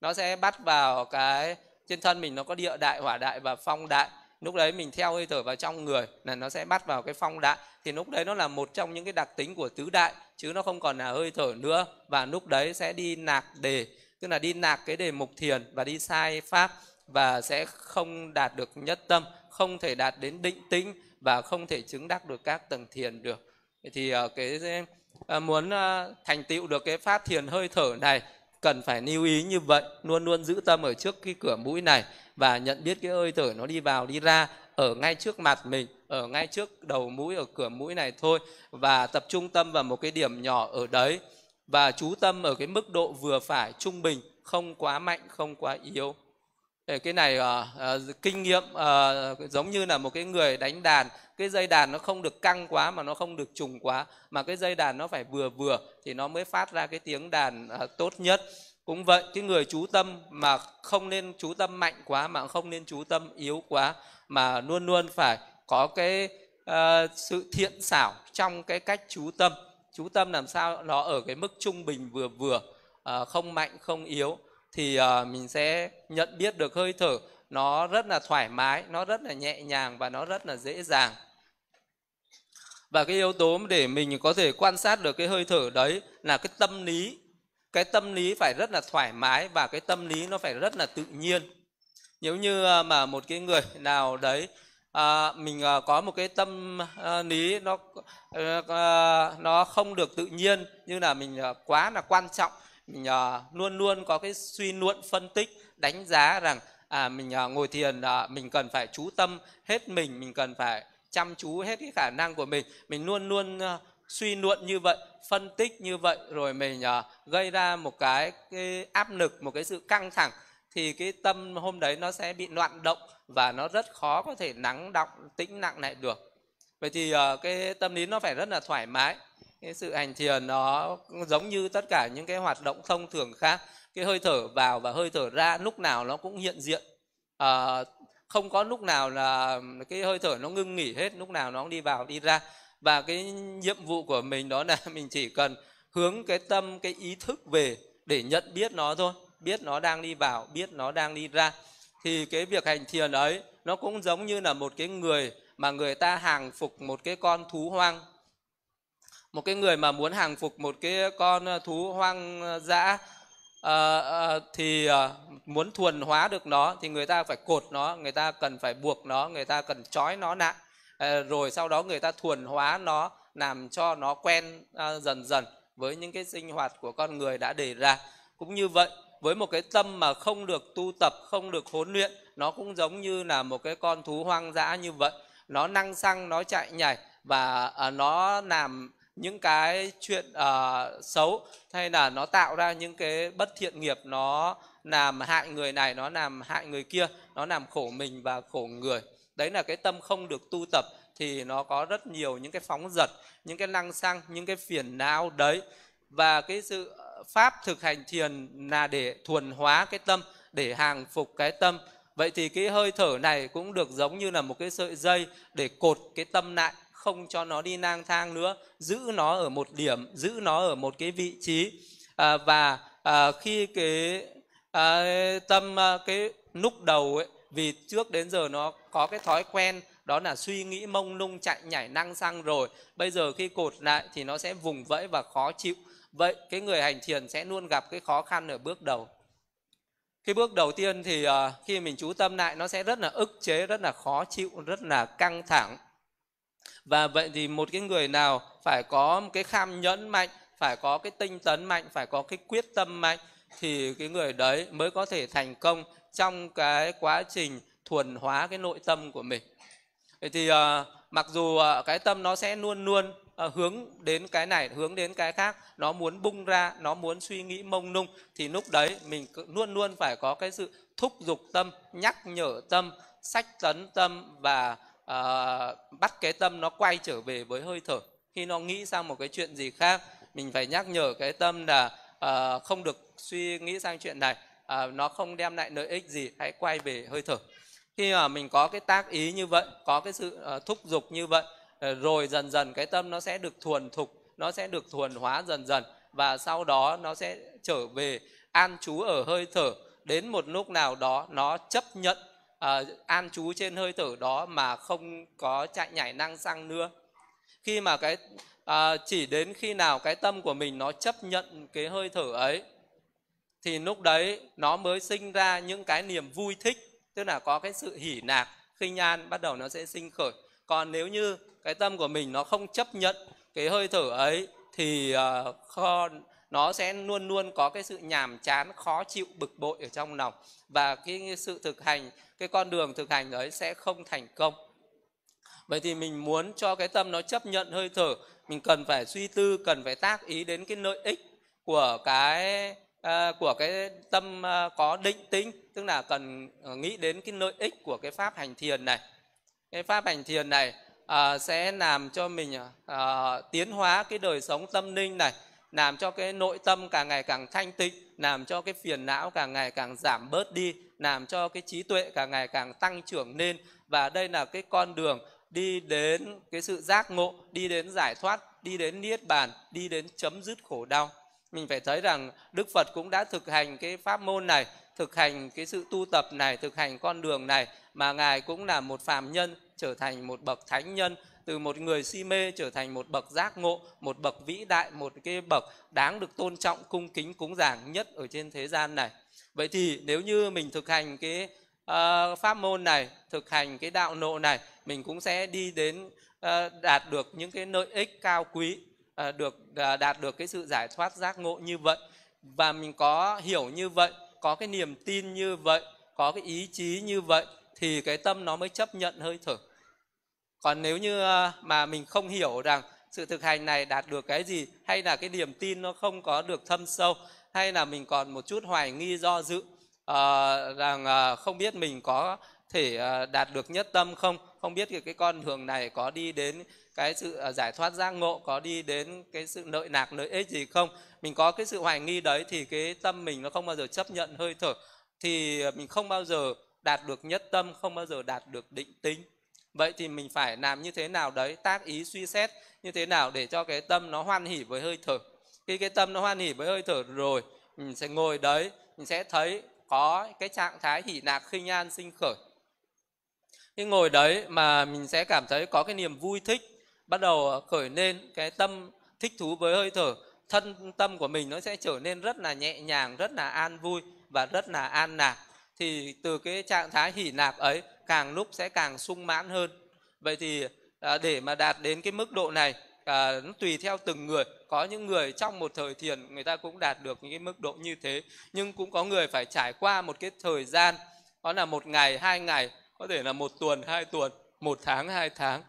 nó sẽ bắt vào cái trên thân mình nó có địa đại hỏa đại và phong đại lúc đấy mình theo hơi thở vào trong người là nó sẽ bắt vào cái phong đại thì lúc đấy nó là một trong những cái đặc tính của tứ đại chứ nó không còn là hơi thở nữa và lúc đấy sẽ đi nạc đề tức là đi nạc cái đề mục thiền và đi sai pháp và sẽ không đạt được nhất tâm không thể đạt đến định tĩnh và không thể chứng đắc được các tầng thiền được thì ờ, cái ờ, muốn ờ, thành tựu được cái pháp thiền hơi thở này cần phải lưu ý như vậy luôn luôn giữ tâm ở trước cái cửa mũi này và nhận biết cái hơi thở nó đi vào đi ra ở ngay trước mặt mình ở ngay trước đầu mũi ở cửa mũi này thôi và tập trung tâm vào một cái điểm nhỏ ở đấy và chú tâm ở cái mức độ vừa phải trung bình không quá mạnh không quá yếu cái này uh, uh, kinh nghiệm uh, giống như là một cái người đánh đàn cái dây đàn nó không được căng quá mà nó không được trùng quá mà cái dây đàn nó phải vừa vừa thì nó mới phát ra cái tiếng đàn uh, tốt nhất cũng vậy cái người chú tâm mà không nên chú tâm mạnh quá mà không nên chú tâm yếu quá mà luôn luôn phải có cái uh, sự thiện xảo trong cái cách chú tâm chú tâm làm sao nó ở cái mức trung bình vừa vừa uh, không mạnh không yếu thì uh, mình sẽ nhận biết được hơi thở nó rất là thoải mái nó rất là nhẹ nhàng và nó rất là dễ dàng và cái yếu tố để mình có thể quan sát được cái hơi thở đấy là cái tâm lý cái tâm lý phải rất là thoải mái và cái tâm lý nó phải rất là tự nhiên nếu như ờ, mà một cái người <laughs> nào đấy à, mình ờ, có một cái tâm lý nó à, nó không được tự nhiên như là mình quá là quan trọng mình luôn luôn có cái suy luận phân tích đánh giá rằng à, mình ngồi thiền mình cần phải chú tâm hết mình mình cần phải chăm chú hết cái khả năng của mình mình luôn luôn suy luận như vậy phân tích như vậy rồi mình uh, gây ra một cái, cái áp lực một cái sự căng thẳng thì cái tâm hôm đấy nó sẽ bị loạn động và nó rất khó có thể lắng động tĩnh nặng lại được vậy thì uh, cái tâm lý nó phải rất là thoải mái cái sự hành thiền nó giống như tất cả những cái hoạt động thông thường khác cái hơi thở vào và hơi thở ra lúc nào nó cũng hiện diện à, không có lúc nào là cái hơi thở nó ngưng nghỉ hết lúc nào nó cũng đi vào đi ra và cái nhiệm vụ của mình đó là <laughs> mình chỉ cần hướng cái tâm cái ý thức về để nhận biết nó thôi biết nó đang đi vào biết nó đang đi ra thì cái việc hành thiền ấy nó cũng giống như là một cái người mà người ta hàng phục một cái con thú hoang một cái người mà muốn hàng phục một cái con ờ, thú hoang ờ, dã à, à, thì à, muốn thuần hóa được nó thì người ta phải cột nó người ta cần phải buộc nó người ta cần trói nó lại Ờ, rồi sau đó người ta thuần hóa nó làm cho nó quen ờ, dần dần với những cái sinh hoạt của con người đã đề ra cũng như vậy với một cái tâm mà không được tu tập không được huấn luyện nó cũng giống như là một cái con thú hoang dã như vậy nó năng xăng nó chạy nhảy và ờ, nó làm những cái chuyện uh, xấu hay là nó tạo ra những cái bất thiện nghiệp nó làm hại người này nó làm hại người kia nó làm khổ mình và khổ người đấy là cái tâm không được tu tập thì nó có rất nhiều những cái phóng dật những cái năng xăng những cái phiền não đấy và cái sự ờ, pháp thực hành thiền là để thuần hóa cái tâm để hàng phục cái tâm vậy thì cái hơi thở này cũng được giống như là một cái sợi dây để cột cái tâm lại không cho nó đi nang thang nữa giữ nó ở một điểm giữ nó ở một cái vị trí à, và à, khi cái à, tâm cái lúc đầu ấy vì trước đến giờ nó có cái thói quen đó là suy nghĩ mông lung chạy nhảy năng xăng rồi bây giờ khi cột lại thì nó sẽ vùng vẫy và khó chịu vậy cái người hành thiền sẽ luôn gặp cái khó khăn ở bước đầu cái bước đầu tiên thì uh, khi mình chú tâm lại nó sẽ rất là ức chế rất là khó chịu rất là căng thẳng và vậy thì một cái người nào phải có cái kham nhẫn mạnh phải có cái tinh tấn mạnh phải có cái quyết tâm mạnh thì cái người đấy mới có thể thành công trong cái quá trình thuần hóa cái nội tâm của mình thì uh, mặc dù uh, cái tâm nó sẽ luôn luôn uh, hướng đến cái này hướng đến cái khác nó muốn bung ra nó muốn suy nghĩ mông lung thì lúc đấy mình luôn luôn phải có cái sự thúc giục tâm nhắc nhở tâm sách tấn tâm và uh, bắt cái tâm nó quay trở về với hơi thở khi nó nghĩ sang một cái chuyện gì khác mình phải nhắc nhở cái tâm là uh, không được suy nghĩ sang chuyện này à, nó không đem lại lợi ích gì hãy quay về hơi thở khi mà mình có cái tác ý như vậy có cái sự uh, thúc giục như vậy ờ, rồi dần dần cái tâm nó sẽ được thuần thục nó sẽ được thuần hóa dần dần và sau đó nó sẽ trở về an trú ở hơi thở đến một lúc nào đó nó chấp nhận uh, an trú trên hơi thở đó mà không có chạy nhảy năng sang nữa khi mà cái uh, chỉ đến khi nào cái tâm của mình nó chấp nhận cái hơi thở ấy thì lúc đấy nó mới sinh ra những cái niềm vui thích tức là có cái sự hỉ nạc khinh an bắt đầu nó sẽ sinh khởi còn nếu như cái tâm của mình nó không chấp nhận cái hơi thở ấy thì uh, nó sẽ luôn luôn có cái sự nhàm chán khó chịu bực bội ở trong lòng và cái sự thực hành cái con đường thực hành ấy sẽ không thành công vậy thì mình muốn cho cái tâm nó chấp nhận hơi thở mình cần phải suy tư cần phải tác ý đến cái lợi ích của cái Ờ, của cái tâm ờ, có định tính tức là cần ờ, nghĩ đến cái lợi ích của cái pháp hành thiền này cái pháp hành thiền này uh, sẽ làm cho mình uh, tiến hóa cái đời sống tâm linh này làm cho cái nội tâm càng ngày càng thanh tịnh làm cho cái phiền não càng ngày càng giảm bớt đi làm cho cái trí tuệ càng ngày càng tăng trưởng lên và đây là cái con đường đi đến cái sự giác ngộ đi đến giải thoát đi đến niết bàn đi đến chấm dứt khổ đau mình phải thấy rằng đức phật cũng đã thực hành cái pháp môn này thực hành cái sự tu tập này thực hành con đường này mà ngài cũng là một phàm nhân trở thành một bậc thánh nhân từ một người si mê trở thành một bậc giác ngộ một bậc vĩ đại một cái bậc đáng được tôn trọng cung kính cúng giảng nhất ở trên thế gian này vậy thì nếu như mình thực hành cái uh, pháp môn này thực hành cái đạo nộ này mình cũng sẽ đi đến uh, đạt được những cái lợi ích cao quý Ờ, được ờ, đạt được cái sự giải thoát giác ngộ như vậy và mình có hiểu như vậy có cái niềm tin như vậy có cái ý chí như vậy thì cái tâm nó mới chấp nhận hơi thở còn nếu như ờ, mà mình không hiểu rằng sự thực hành này đạt được cái gì hay là cái niềm tin nó không có được thâm sâu hay là mình còn một chút hoài nghi do dự à, rằng à, không biết mình có thể à, đạt được nhất tâm không không biết cái, cái con đường này có đi đến cái sự ờ, giải thoát giác ngộ có đi đến cái sự lợi nạc lợi ích gì không mình có cái sự hoài nghi đấy thì cái tâm mình nó không bao giờ chấp nhận hơi thở thì ờ, mình không bao giờ đạt được nhất tâm không bao giờ đạt được định tính vậy thì mình phải làm như thế nào đấy tác ý suy xét như thế nào để cho cái tâm nó hoan hỉ với hơi thở khi cái tâm nó hoan hỉ với hơi thở rồi mình sẽ ngồi đấy mình sẽ thấy có cái trạng thái hỉ nạc khinh an sinh khởi khi ngồi đấy mà mình sẽ cảm thấy có cái niềm vui thích bắt đầu khởi lên cái tâm thích thú với hơi thở thân tâm của mình nó sẽ trở nên rất là nhẹ nhàng rất là an vui và rất là an lạc thì từ cái trạng thái hỉ nạp ấy càng lúc sẽ càng sung mãn hơn vậy thì à, để mà đạt đến cái mức độ này à, nó tùy theo từng người có những người trong một thời thiền người ta cũng đạt được những cái mức độ như thế nhưng cũng có người phải trải qua một cái thời gian đó là một ngày hai ngày có thể là một tuần hai tuần một tháng hai tháng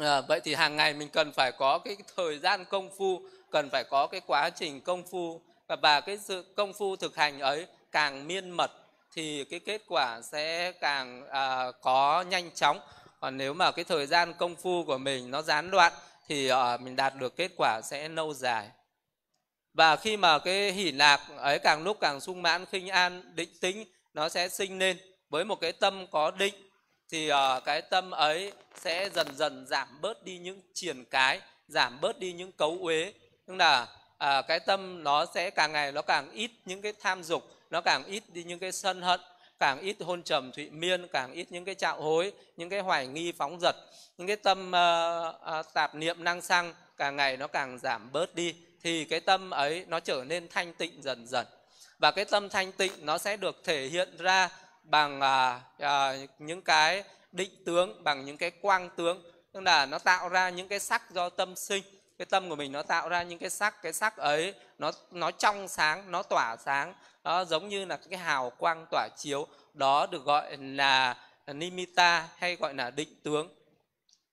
à, vậy thì hàng ngày mình cần phải có cái thời gian công phu cần phải có cái quá trình công phu và, và cái sự công phu thực hành ấy càng miên mật thì cái kết quả sẽ càng à, có nhanh chóng còn nếu mà cái thời gian công phu của mình nó gián đoạn thì à, mình đạt được kết quả sẽ lâu dài và khi mà cái hỷ lạc ấy càng lúc càng sung mãn khinh an định tĩnh nó sẽ sinh lên với một cái tâm có định thì uh, cái tâm ấy sẽ dần dần giảm bớt đi những triền cái giảm bớt đi những cấu uế tức là à, cái tâm nó sẽ càng ngày nó càng ít những cái tham dục nó càng ít đi những cái sân hận càng ít hôn trầm thụy miên càng ít những cái trạo hối những cái hoài nghi phóng dật những cái tâm uh, uh, tạp niệm năng xăng càng ngày nó càng giảm bớt đi thì cái tâm ấy nó trở nên thanh tịnh dần dần và cái tâm thanh tịnh nó sẽ được thể hiện ra bằng à, à, những cái định tướng bằng những cái quang tướng tức là nó tạo ra những cái sắc do tâm sinh cái tâm của mình nó tạo ra những cái sắc cái sắc ấy nó nó trong sáng nó tỏa sáng nó giống như là cái hào quang tỏa chiếu đó được gọi là nimita hay gọi là định tướng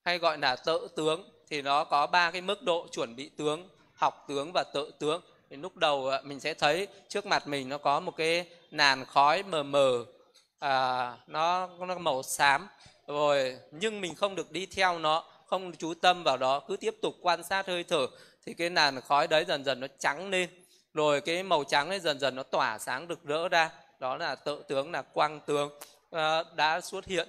hay gọi là tự tướng thì nó có ba cái mức độ chuẩn bị tướng học tướng và tự tướng thì lúc đầu à, mình sẽ thấy trước mặt mình nó có một cái nàn khói mờ mờ à, nó nó màu xám rồi nhưng mình không được đi theo nó không chú tâm vào đó cứ tiếp tục quan sát hơi thở thì cái làn khói đấy dần dần nó trắng lên rồi cái màu trắng ấy dần dần nó tỏa sáng rực rỡ ra đó là tự tướng là quang tướng à, đã xuất hiện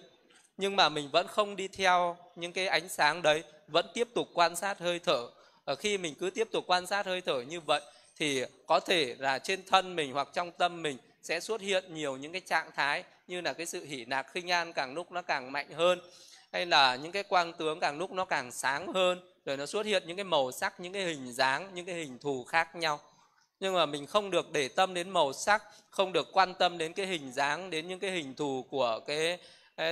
nhưng mà mình vẫn không đi theo những cái ánh sáng đấy vẫn tiếp tục quan sát hơi thở ở ờ, khi mình cứ tiếp tục quan sát hơi thở như vậy thì có thể là trên thân mình hoặc trong tâm mình sẽ xuất hiện nhiều những cái trạng thái như là cái sự hỷ nạc khinh an càng lúc nó càng mạnh hơn hay là những cái quang tướng càng lúc nó càng sáng hơn rồi nó xuất hiện những cái màu sắc những cái hình dáng những cái hình thù khác nhau nhưng mà mình không được để tâm đến màu sắc không được quan tâm đến cái hình dáng đến những cái hình thù của cái,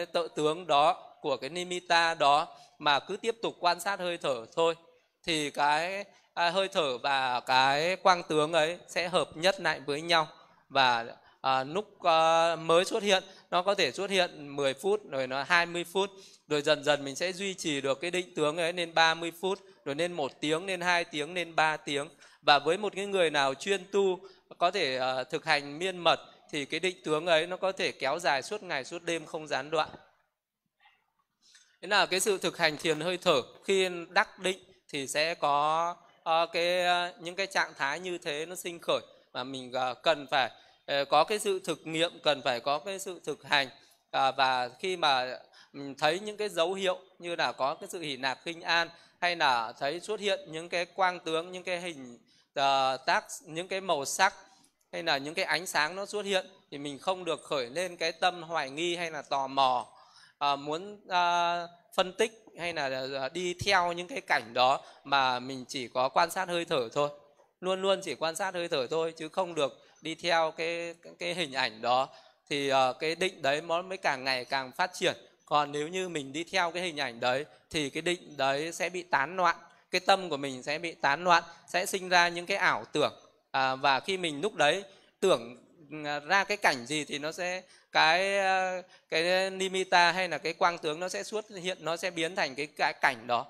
tự tướng đó của cái nimita đó mà cứ tiếp tục quan sát hơi thở thôi thì cái à, hơi thở và cái quang tướng ấy sẽ hợp nhất lại với nhau và à, lúc à, mới xuất hiện nó có thể xuất hiện 10 phút rồi nó 20 phút rồi dần dần mình sẽ duy trì được cái định tướng ấy nên 30 phút rồi nên một tiếng nên hai tiếng nên 3 tiếng và với một cái người nào chuyên tu có thể à, thực hành miên mật thì cái định tướng ấy nó có thể kéo dài suốt ngày suốt đêm không gián đoạn thế là cái sự thực hành thiền hơi thở khi đắc định thì sẽ có uh, cái uh, những cái trạng thái như thế nó sinh khởi và mình uh, cần phải Ờ, có cái sự thực nghiệm cần phải có cái sự thực hành à, và khi mà thấy những cái dấu hiệu như là có cái sự hỉ nạc khinh an hay là thấy xuất hiện những cái quang tướng những cái hình uh, tác những cái màu sắc hay là những cái ánh sáng nó xuất hiện thì mình không được khởi lên cái tâm hoài nghi hay là tò mò à, muốn à, phân tích hay là đi theo những cái cảnh đó mà mình chỉ có quan sát hơi thở thôi luôn luôn chỉ quan sát hơi thở thôi chứ không được đi theo cái cái hình ảnh đó thì ờ, cái định đấy nó mới càng ngày càng phát triển còn nếu như mình đi theo cái hình ảnh đấy thì cái định đấy sẽ bị tán loạn cái tâm của mình sẽ bị tán loạn sẽ sinh ra những cái ảo tưởng à, và khi mình lúc đấy tưởng ra cái cảnh gì thì nó sẽ cái ờ, cái nimita hay là cái quang tướng nó sẽ xuất hiện nó sẽ biến thành cái, cái cảnh đó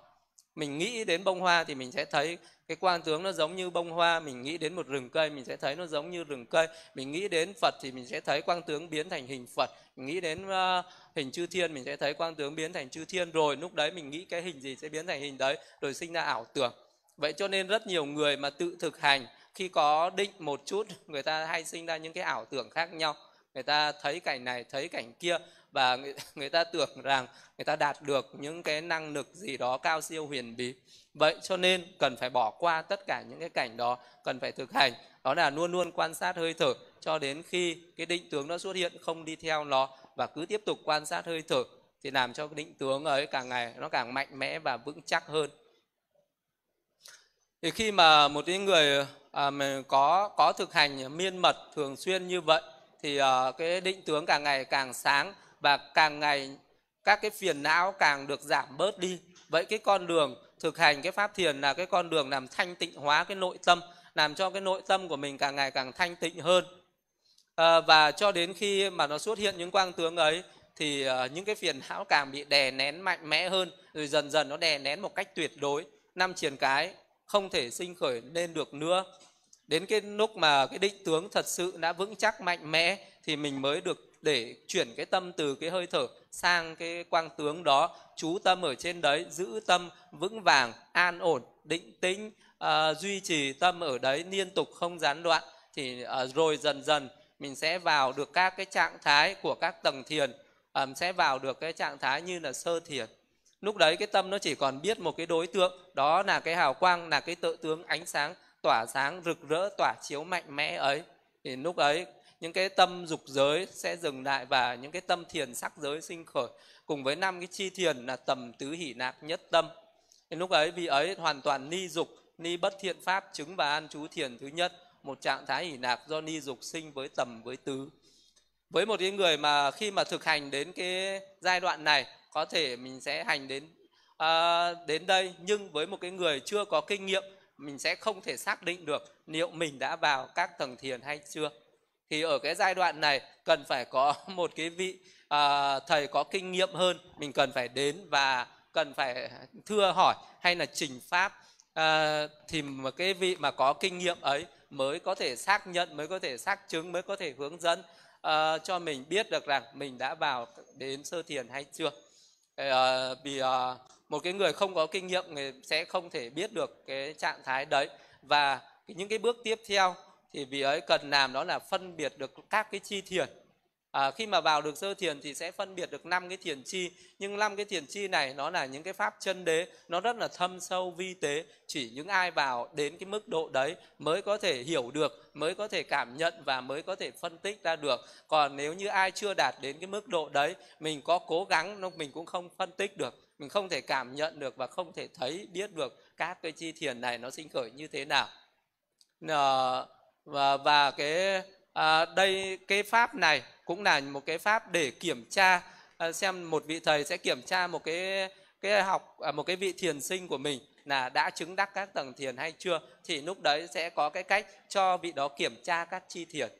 mình nghĩ đến bông hoa thì mình sẽ thấy cái quang tướng nó giống như bông hoa mình nghĩ đến một rừng cây mình sẽ thấy nó giống như rừng cây mình nghĩ đến phật thì mình sẽ thấy quang tướng biến thành hình phật mình nghĩ đến uh, hình chư thiên mình sẽ thấy quang tướng biến thành chư thiên rồi lúc đấy mình nghĩ cái hình gì sẽ biến thành hình đấy rồi sinh ra ảo tưởng vậy cho nên rất nhiều người mà tự thực hành khi có định một chút người ta hay sinh ra những cái ảo tưởng khác nhau người ta thấy cảnh này thấy cảnh kia và người, <laughs> người ta tưởng rằng người ta đạt được những cái năng lực gì đó cao siêu huyền bí vậy cho nên cần phải bỏ qua tất cả những cái cảnh đó cần phải thực hành đó là luôn luôn quan sát hơi thở cho đến khi cái định tướng nó xuất hiện không đi theo nó và cứ tiếp tục quan sát hơi thở thì làm cho cái định tướng ấy càng ngày nó càng mạnh mẽ và vững chắc hơn thì khi mà một cái người à, có có thực hành miên mật thường xuyên như vậy thì à, cái định tướng càng ngày càng sáng và càng ngày các cái phiền não càng được giảm bớt đi vậy cái con đường thực hành cái pháp thiền là cái con đường làm thanh tịnh hóa cái nội tâm làm cho cái nội tâm của mình càng ngày càng thanh tịnh hơn à, và cho đến khi mà nó xuất hiện những quang tướng ấy thì uh, những cái phiền não càng bị đè nén mạnh mẽ hơn rồi dần dần nó đè nén một cách tuyệt đối năm triển cái không thể sinh khởi lên được nữa đến cái lúc mà cái định tướng thật sự đã vững chắc mạnh mẽ thì mình mới được để chuyển cái tâm từ cái hơi thở sang cái quang tướng đó chú tâm ở trên đấy giữ tâm vững vàng an ổn định tĩnh uh, duy trì tâm ở đấy liên tục không gián đoạn thì uh, rồi dần dần mình sẽ vào được các cái trạng thái của các tầng thiền um, sẽ vào được cái trạng thái như là sơ thiền lúc đấy cái tâm nó chỉ còn biết một cái đối tượng đó là cái hào quang là cái tự tướng ánh sáng tỏa sáng rực rỡ tỏa chiếu mạnh mẽ ấy thì lúc ấy những cái tâm dục giới sẽ dừng lại và những cái tâm thiền sắc giới sinh khởi cùng với năm cái chi thiền là tầm tứ hỷ nạc nhất tâm thì lúc ấy vị ấy hoàn toàn ni dục ni bất thiện pháp chứng và an trú thiền thứ nhất một trạng thái hỷ nạc do ni dục sinh với tầm với tứ với một cái người mà khi mà thực hành đến cái giai đoạn này có thể mình sẽ hành đến à, đến đây nhưng với một cái người chưa có kinh nghiệm mình sẽ không thể xác định được liệu mình đã vào các tầng thiền hay chưa thì ở cái giai đoạn này cần phải có <laughs> một cái vị à, thầy có kinh nghiệm hơn mình cần phải đến và cần phải thưa hỏi hay là trình pháp à, thì một cái vị mà có kinh nghiệm ấy mới có thể xác nhận mới có thể xác chứng mới có thể hướng dẫn à, cho mình biết được rằng mình đã vào đến sơ thiền hay chưa à, vì à, một cái người không có kinh nghiệm người sẽ không thể biết được cái trạng thái đấy và những cái bước tiếp theo thì vị ấy cần làm đó là phân biệt được các cái chi thiền à, khi mà vào được sơ thiền thì sẽ phân biệt được năm cái thiền chi nhưng năm cái thiền chi này nó là những cái pháp chân đế nó rất là thâm sâu vi tế chỉ những ai vào đến cái mức độ đấy mới có thể hiểu được mới có thể cảm nhận và mới có thể phân tích ra được còn nếu như ai chưa đạt đến cái mức độ đấy mình có cố gắng nó mình cũng không phân tích được mình không thể cảm nhận được và không thể thấy biết được các cái chi thiền này nó sinh khởi như thế nào à, và, và cái à, đây cái pháp này cũng là một cái pháp để kiểm tra à, xem một vị thầy sẽ kiểm tra một cái cái học à, một cái vị thiền sinh của mình là đã chứng đắc các tầng thiền hay chưa thì lúc đấy sẽ có cái cách cho vị đó kiểm tra các chi thiền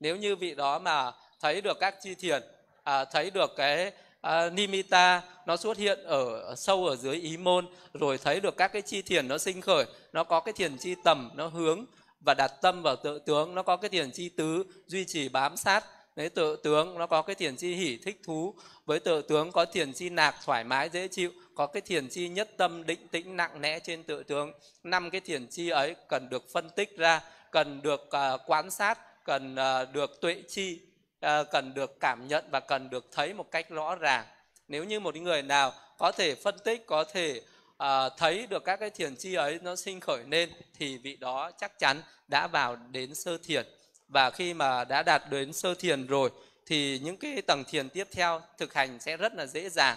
nếu như vị đó mà thấy được các chi thiền à, thấy được cái à, nimitta nó xuất hiện ở sâu ở dưới ý môn rồi thấy được các cái chi thiền nó sinh khởi nó có cái thiền chi tầm nó hướng và đặt tâm vào tự tướng nó có cái thiền chi tứ duy trì bám sát đấy tự tướng nó có cái thiền chi hỉ thích thú với tự tướng có thiền chi nạc thoải mái dễ chịu có cái thiền chi nhất tâm định tĩnh nặng nẽ trên tự tướng năm cái thiền chi ấy cần được phân tích ra cần được uh, quan sát cần uh, được tuệ chi uh, cần được cảm nhận và cần được thấy một cách rõ ràng nếu như một người nào có thể phân tích có thể à, thấy được các cái thiền chi ấy nó sinh khởi lên thì vị đó chắc chắn đã vào đến sơ thiền và khi mà đã đạt đến sơ thiền rồi thì những cái tầng thiền tiếp theo thực hành sẽ rất là dễ dàng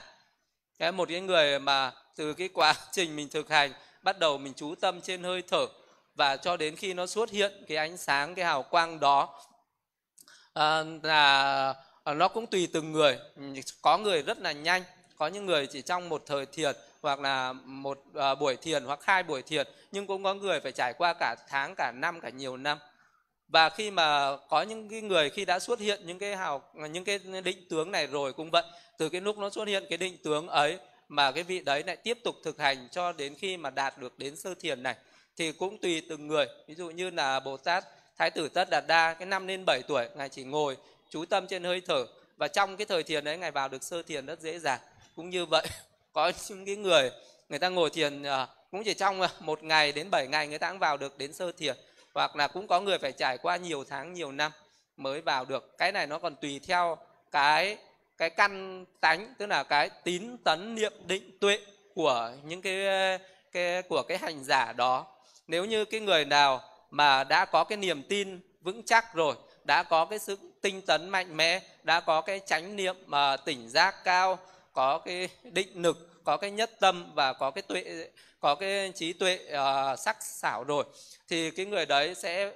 cái một cái người mà từ cái quá <laughs> trình mình thực hành bắt đầu mình chú tâm trên hơi thở và cho đến khi nó xuất hiện cái ánh sáng cái hào quang đó ờ, là nó cũng tùy từng người có người rất là nhanh có những người chỉ trong một thời thiền hoặc là một uh, buổi thiền hoặc hai buổi thiền nhưng cũng có người phải trải qua cả tháng cả năm cả nhiều năm và khi mà có những cái người khi đã xuất hiện những cái hào những cái định tướng này rồi cũng vậy từ cái lúc nó xuất hiện cái định tướng ấy mà cái vị đấy lại tiếp tục thực hành cho đến khi mà đạt được đến sơ thiền này thì cũng tùy từng người ví dụ như là bồ tát thái tử tất đạt đa cái năm lên 7 tuổi ngài chỉ ngồi chú tâm trên hơi thở và trong cái thời thiền đấy ngài vào được sơ thiền rất dễ dàng cũng như vậy có những cái người người ta ngồi thiền à, cũng chỉ trong à, một ngày đến bảy ngày người ta cũng vào được đến sơ thiền hoặc là cũng có người phải trải qua nhiều tháng nhiều năm mới vào được cái này nó còn tùy theo cái cái căn tánh tức là cái tín tấn niệm định tuệ của những cái cái của cái hành giả đó nếu như cái người nào mà đã có cái niềm tin vững chắc rồi đã có cái sự tinh tấn mạnh mẽ đã có cái chánh niệm mà tỉnh giác cao có cái định lực có cái nhất tâm và có cái tuệ có cái trí tuệ uh, sắc xảo rồi thì cái người đấy sẽ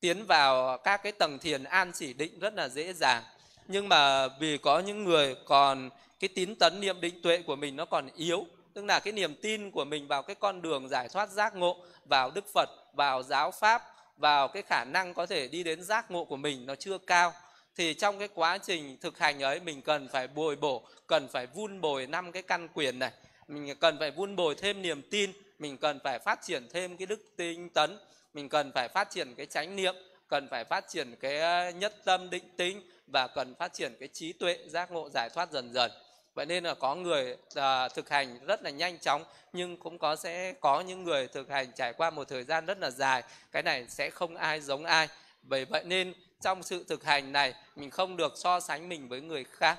tiến vào các cái tầng thiền an chỉ định rất là dễ dàng nhưng mà vì có những người còn cái tín tấn niệm định tuệ của mình nó còn yếu tức là cái niềm tin của mình vào cái con đường giải thoát giác ngộ vào đức phật vào giáo pháp vào cái khả năng có thể đi đến giác ngộ của mình nó chưa cao thì trong cái quá trình thực hành ấy mình cần phải bồi bổ cần phải vun bồi năm cái căn quyền này mình cần phải vun bồi thêm niềm tin mình cần phải phát triển thêm cái đức tinh tấn mình cần phải phát triển cái chánh niệm cần phải phát triển cái ờ, nhất tâm định tính và cần phát triển cái trí tuệ giác ngộ giải thoát dần dần vậy nên là có người à, thực hành rất là nhanh chóng nhưng cũng có sẽ có những người thực hành trải qua một thời gian rất là dài cái này sẽ không ai giống ai bởi vậy nên trong sự thực hành này mình không được so sánh mình với người khác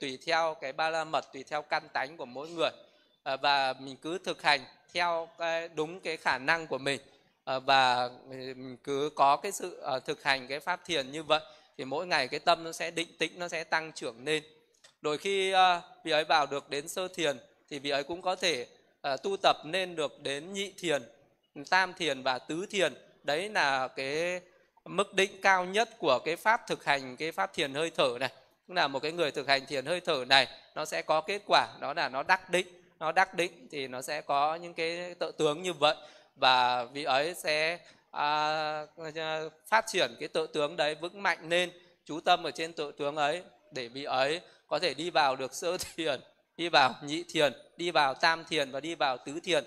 tùy theo cái ba la mật tùy theo căn tánh của mỗi người ờ, và mình cứ thực hành theo đúng cái khả năng của mình ờ, và ừ, mình cứ có cái sự ờ, thực hành cái pháp thiền như vậy thì mỗi ngày cái tâm nó sẽ định tĩnh nó sẽ tăng trưởng lên đôi khi vị ấy vào được đến sơ thiền thì vị ấy cũng có thể tu tập nên được đến nhị thiền tam thiền và tứ thiền đấy là cái mức định cao nhất của cái pháp thực hành cái pháp thiền hơi thở này tức là một cái người thực hành thiền hơi thở này nó sẽ có kết quả đó là nó đắc định nó đắc định thì nó sẽ có những cái tự tướng như vậy và vị ấy sẽ à, phát triển cái tự tướng đấy vững mạnh lên chú tâm ở trên tự tướng ấy để vị ấy có thể đi vào được sơ <laughs> thiền đi vào nhị thiền đi vào tam thiền và đi vào tứ thiền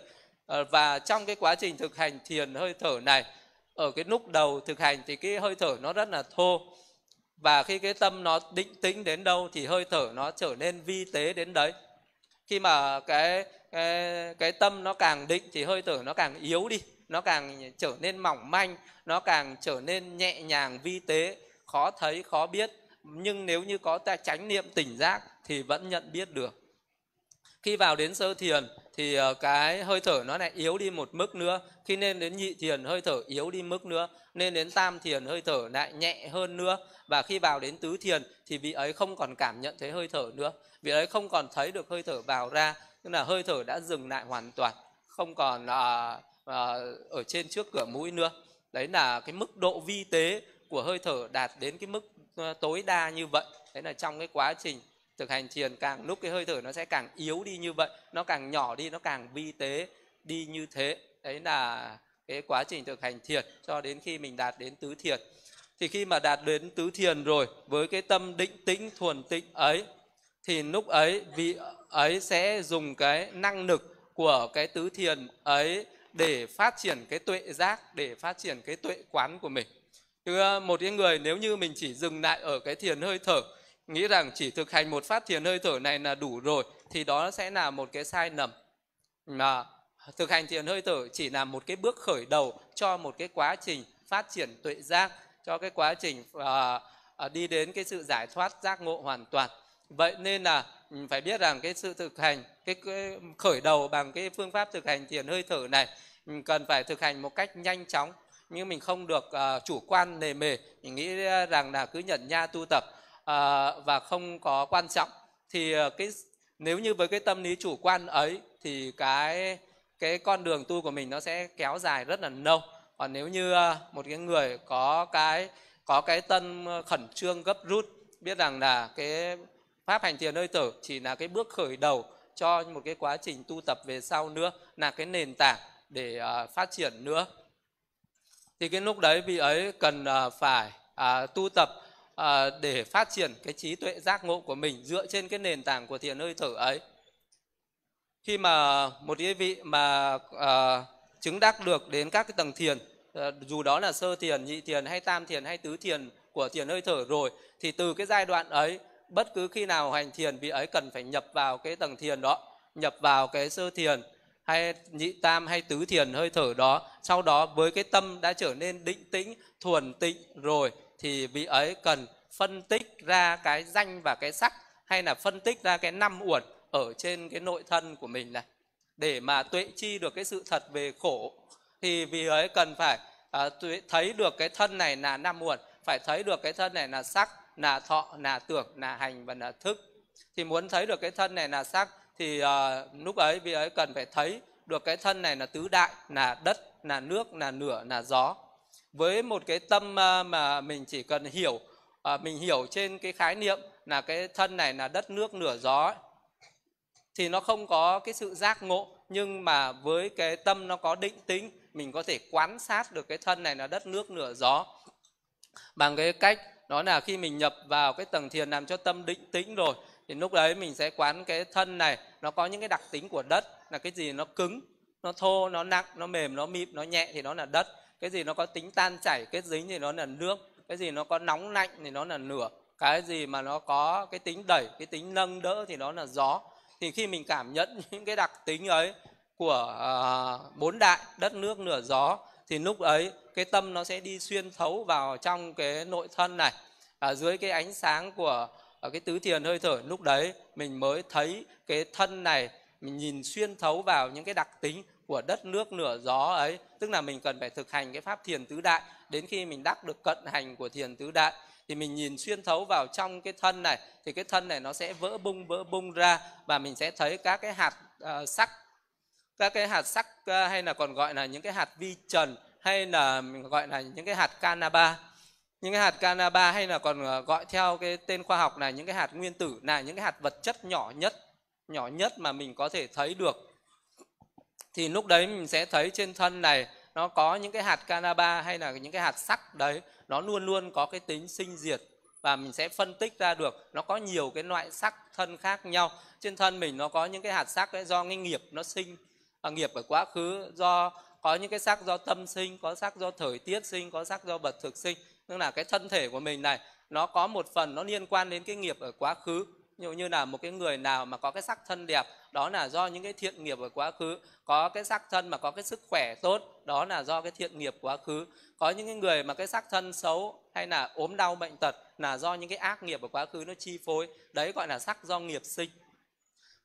à, và trong cái quá trình thực hành thiền hơi thở này ở cái lúc đầu thực hành thì cái hơi thở nó rất là thô và khi cái tâm nó định tĩnh đến đâu thì hơi thở nó trở nên vi tế đến đấy khi mà cái cái, cái tâm nó càng định thì hơi thở nó càng yếu đi nó càng trở nên mỏng manh nó càng trở nên nhẹ nhàng vi tế khó thấy khó biết nhưng nếu như có ta tránh niệm tỉnh giác thì vẫn nhận biết được khi vào đến sơ thiền thì ờ, cái hơi thở nó lại yếu đi một mức nữa khi nên đến nhị thiền hơi thở yếu đi mức nữa nên đến tam thiền hơi thở lại nhẹ hơn nữa và khi vào đến tứ thiền thì vị ấy không còn cảm nhận thấy hơi thở nữa vị ấy không còn thấy được hơi thở vào ra tức là hơi thở đã dừng lại hoàn toàn không còn à, à, ở trên trước cửa mũi nữa đấy là cái mức độ vi tế của hơi thở đạt đến cái mức tối đa như vậy đấy là trong cái quá trình thực hành thiền càng lúc cái hơi thở nó sẽ càng yếu đi như vậy nó càng nhỏ đi nó càng vi tế đi như thế đấy là cái quá trình thực hành thiền cho đến khi mình đạt đến tứ thiền thì khi mà đạt đến tứ thiền rồi với cái tâm định tĩnh thuần tịnh ấy thì lúc ấy vị ấy sẽ dùng cái năng lực của cái tứ thiền ấy để phát triển cái tuệ giác để phát triển cái tuệ quán của mình Chứ một cái người nếu như mình chỉ dừng lại ở cái thiền hơi thở nghĩ rằng chỉ thực hành một phát thiền hơi thở này là đủ rồi thì đó sẽ là một cái sai lầm mà thực hành thiền hơi thở chỉ là một cái bước khởi đầu cho một cái quá trình phát triển tuệ giác cho cái quá trình uh, đi đến cái sự giải thoát giác ngộ hoàn toàn vậy nên là phải biết rằng cái sự thực hành cái, cái khởi đầu bằng cái phương pháp thực hành thiền hơi thở này cần phải thực hành một cách nhanh chóng nhưng mình không được uh, chủ quan nề mề mình nghĩ rằng là cứ nhận nha tu tập à, và không có quan trọng thì ờ, cái nếu như với cái tâm lý chủ quan ấy thì cái cái con đường tu của mình nó sẽ kéo dài rất là lâu còn nếu như ờ, một cái người có cái có cái tâm khẩn trương gấp rút biết rằng là cái pháp hành thiền nơi tử chỉ là cái bước khởi đầu cho một cái quá trình tu tập về sau nữa là cái nền tảng để uh, phát triển nữa thì cái lúc đấy vị ấy cần uh, phải uh, tu tập à, để phát triển cái trí tuệ giác ngộ của mình dựa trên cái nền tảng của thiền hơi thở ấy khi mà một cái vị mà à, chứng đắc được đến các cái tầng thiền à, dù đó là sơ thiền nhị thiền hay tam thiền hay tứ thiền của thiền hơi thở rồi thì từ cái giai đoạn ấy bất cứ khi nào hành thiền vị ấy cần phải nhập vào cái tầng thiền đó nhập vào cái sơ thiền hay nhị tam hay tứ thiền hơi thở đó sau đó với cái tâm đã trở nên định tĩnh thuần tịnh rồi thì vị ấy cần phân tích ra cái danh và cái sắc hay là phân tích ra cái năm uẩn ở trên cái nội thân của mình này để mà tuệ chi được cái sự thật về khổ thì vị ấy cần phải à, thấy được cái thân này là năm uẩn phải thấy được cái thân này là sắc là thọ là tưởng là hành và là thức thì muốn thấy được cái thân này là sắc thì à, lúc ấy vị ấy cần phải thấy được cái thân này là tứ đại là đất là nước là nửa là gió với một cái tâm ờ, mà mình chỉ cần hiểu ờ, mình hiểu trên cái khái niệm là cái thân này là đất nước nửa gió thì nó không có cái sự giác ngộ nhưng mà với cái tâm nó có định tính mình có thể quan sát được cái thân này là đất nước nửa gió bằng cái cách đó là khi mình nhập vào cái tầng thiền làm cho tâm định tĩnh rồi thì lúc đấy mình sẽ quán cái thân này nó có những cái đặc tính của đất là cái gì nó cứng nó thô nó nặng nó mềm nó mịn nó nhẹ thì nó là đất cái gì nó có tính tan chảy kết dính thì nó là nước cái gì nó có nóng lạnh thì nó là lửa cái gì mà nó có cái tính đẩy cái tính nâng đỡ thì nó là gió thì khi mình cảm nhận <laughs> những cái đặc tính ấy của uh, bốn đại đất nước nửa gió thì lúc ấy cái tâm nó sẽ đi xuyên thấu vào trong cái nội thân này à, dưới cái ánh sáng của ở à, cái tứ thiền hơi thở lúc đấy mình mới thấy cái thân này mình nhìn xuyên thấu vào những cái đặc tính của đất nước nửa gió ấy tức là mình cần phải thực hành cái pháp thiền tứ đại đến khi mình đắc được cận hành của thiền tứ đại thì mình nhìn xuyên thấu vào trong cái thân này thì cái thân này nó sẽ vỡ bung vỡ bung ra và mình sẽ thấy các cái hạt uh, sắc các cái hạt sắc uh, hay là còn gọi là những cái hạt vi trần hay là mình gọi là những cái hạt canaba những cái hạt canaba hay là còn ờ, gọi theo cái tên khoa học là những cái hạt nguyên tử là những cái hạt vật chất nhỏ nhất nhỏ nhất mà mình có thể thấy được thì lúc đấy mình sẽ thấy trên thân này nó có những cái hạt canaba hay là những cái hạt sắc đấy nó luôn luôn có cái tính sinh diệt và mình sẽ phân tích ra được nó có nhiều cái loại sắc thân khác nhau trên thân mình nó có những cái hạt sắc ấy, do cái nghiệp nó sinh à, nghiệp ở quá khứ do có những cái sắc do tâm sinh có sắc do thời tiết sinh có sắc do vật thực sinh tức là cái thân thể của mình này nó có một phần nó liên quan đến cái nghiệp ở quá khứ nhiều như là một cái người nào mà có cái sắc thân đẹp đó là do những cái thiện nghiệp ở quá khứ có cái sắc thân mà có cái sức khỏe tốt đó là do cái thiện nghiệp quá khứ có những cái người mà cái sắc thân xấu hay là ốm đau bệnh tật là do những cái ác nghiệp ở quá khứ nó chi phối đấy gọi là sắc do nghiệp sinh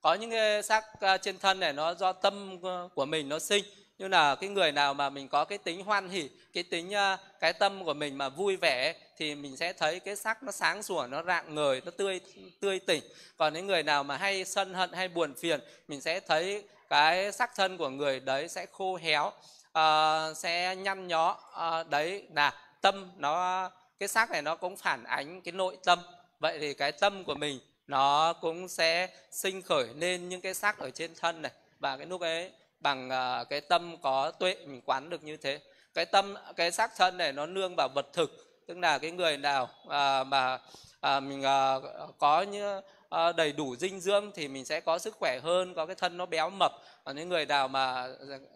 có những cái sắc à, trên thân này nó do tâm ờ, của mình nó sinh như là cái người nào mà mình có cái tính hoan hỷ, cái tính ờ, cái tâm của mình mà vui vẻ thì mình sẽ thấy cái sắc nó sáng sủa nó rạng ngời nó tươi tươi tỉnh còn những người nào mà hay sân hận hay buồn phiền mình sẽ thấy cái sắc thân của người đấy sẽ khô héo uh, sẽ nhăn nhó uh, đấy là tâm nó cái sắc này nó cũng phản ánh cái nội tâm vậy thì cái tâm của mình nó cũng sẽ sinh khởi lên những cái sắc ở trên thân này và cái lúc ấy bằng ờ, cái tâm có tuệ mình quán được như thế cái tâm cái sắc thân này nó nương vào vật thực tức là cái người nào à, mà à, mình à, có như à, đầy đủ dinh dưỡng thì mình sẽ có sức khỏe hơn có cái thân nó béo mập còn những người nào mà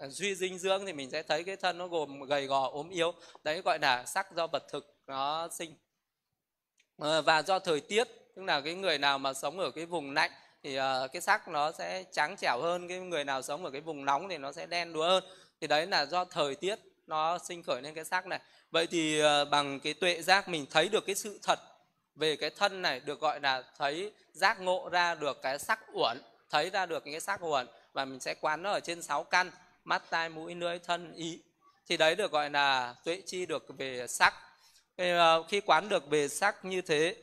duy dinh dưỡng thì mình sẽ thấy cái thân nó gồm gầy gò ốm yếu đấy gọi là sắc do vật thực nó sinh à, và do thời tiết tức là cái người nào mà sống ở cái vùng lạnh thì uh, cái sắc nó sẽ trắng trẻo hơn cái người nào sống ở cái vùng nóng thì nó sẽ đen đúa hơn thì đấy là do thời tiết nó sinh khởi lên cái sắc này vậy thì uh, bằng cái tuệ giác mình thấy được cái sự thật về cái thân này được gọi là thấy giác ngộ ra được cái sắc uẩn thấy ra được cái sắc uẩn và mình sẽ quán nó ở trên sáu căn mắt tai mũi lưỡi thân ý thì đấy được gọi là tuệ chi được về sắc ờ, khi quán được về sắc như thế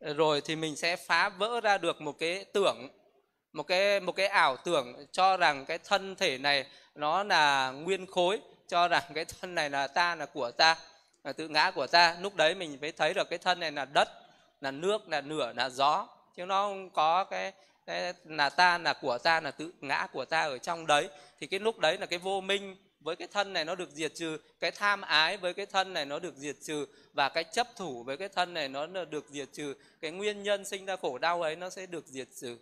Ờ, rồi thì mình sẽ phá vỡ ra được một cái tưởng một cái một cái ảo tưởng cho rằng cái thân thể này nó là nguyên khối cho rằng cái thân này là ta là của ta là tự ngã của ta lúc đấy mình mới thấy được cái thân này là đất là nước là nửa là gió chứ nó không có cái, cái là ta là của ta là tự ngã của ta ở trong đấy thì cái lúc đấy là cái vô minh với cái thân này nó được diệt trừ cái tham ái với cái thân này nó được diệt trừ và cái chấp thủ với cái thân này nó được diệt trừ cái nguyên nhân sinh ra khổ đau ấy nó sẽ được diệt trừ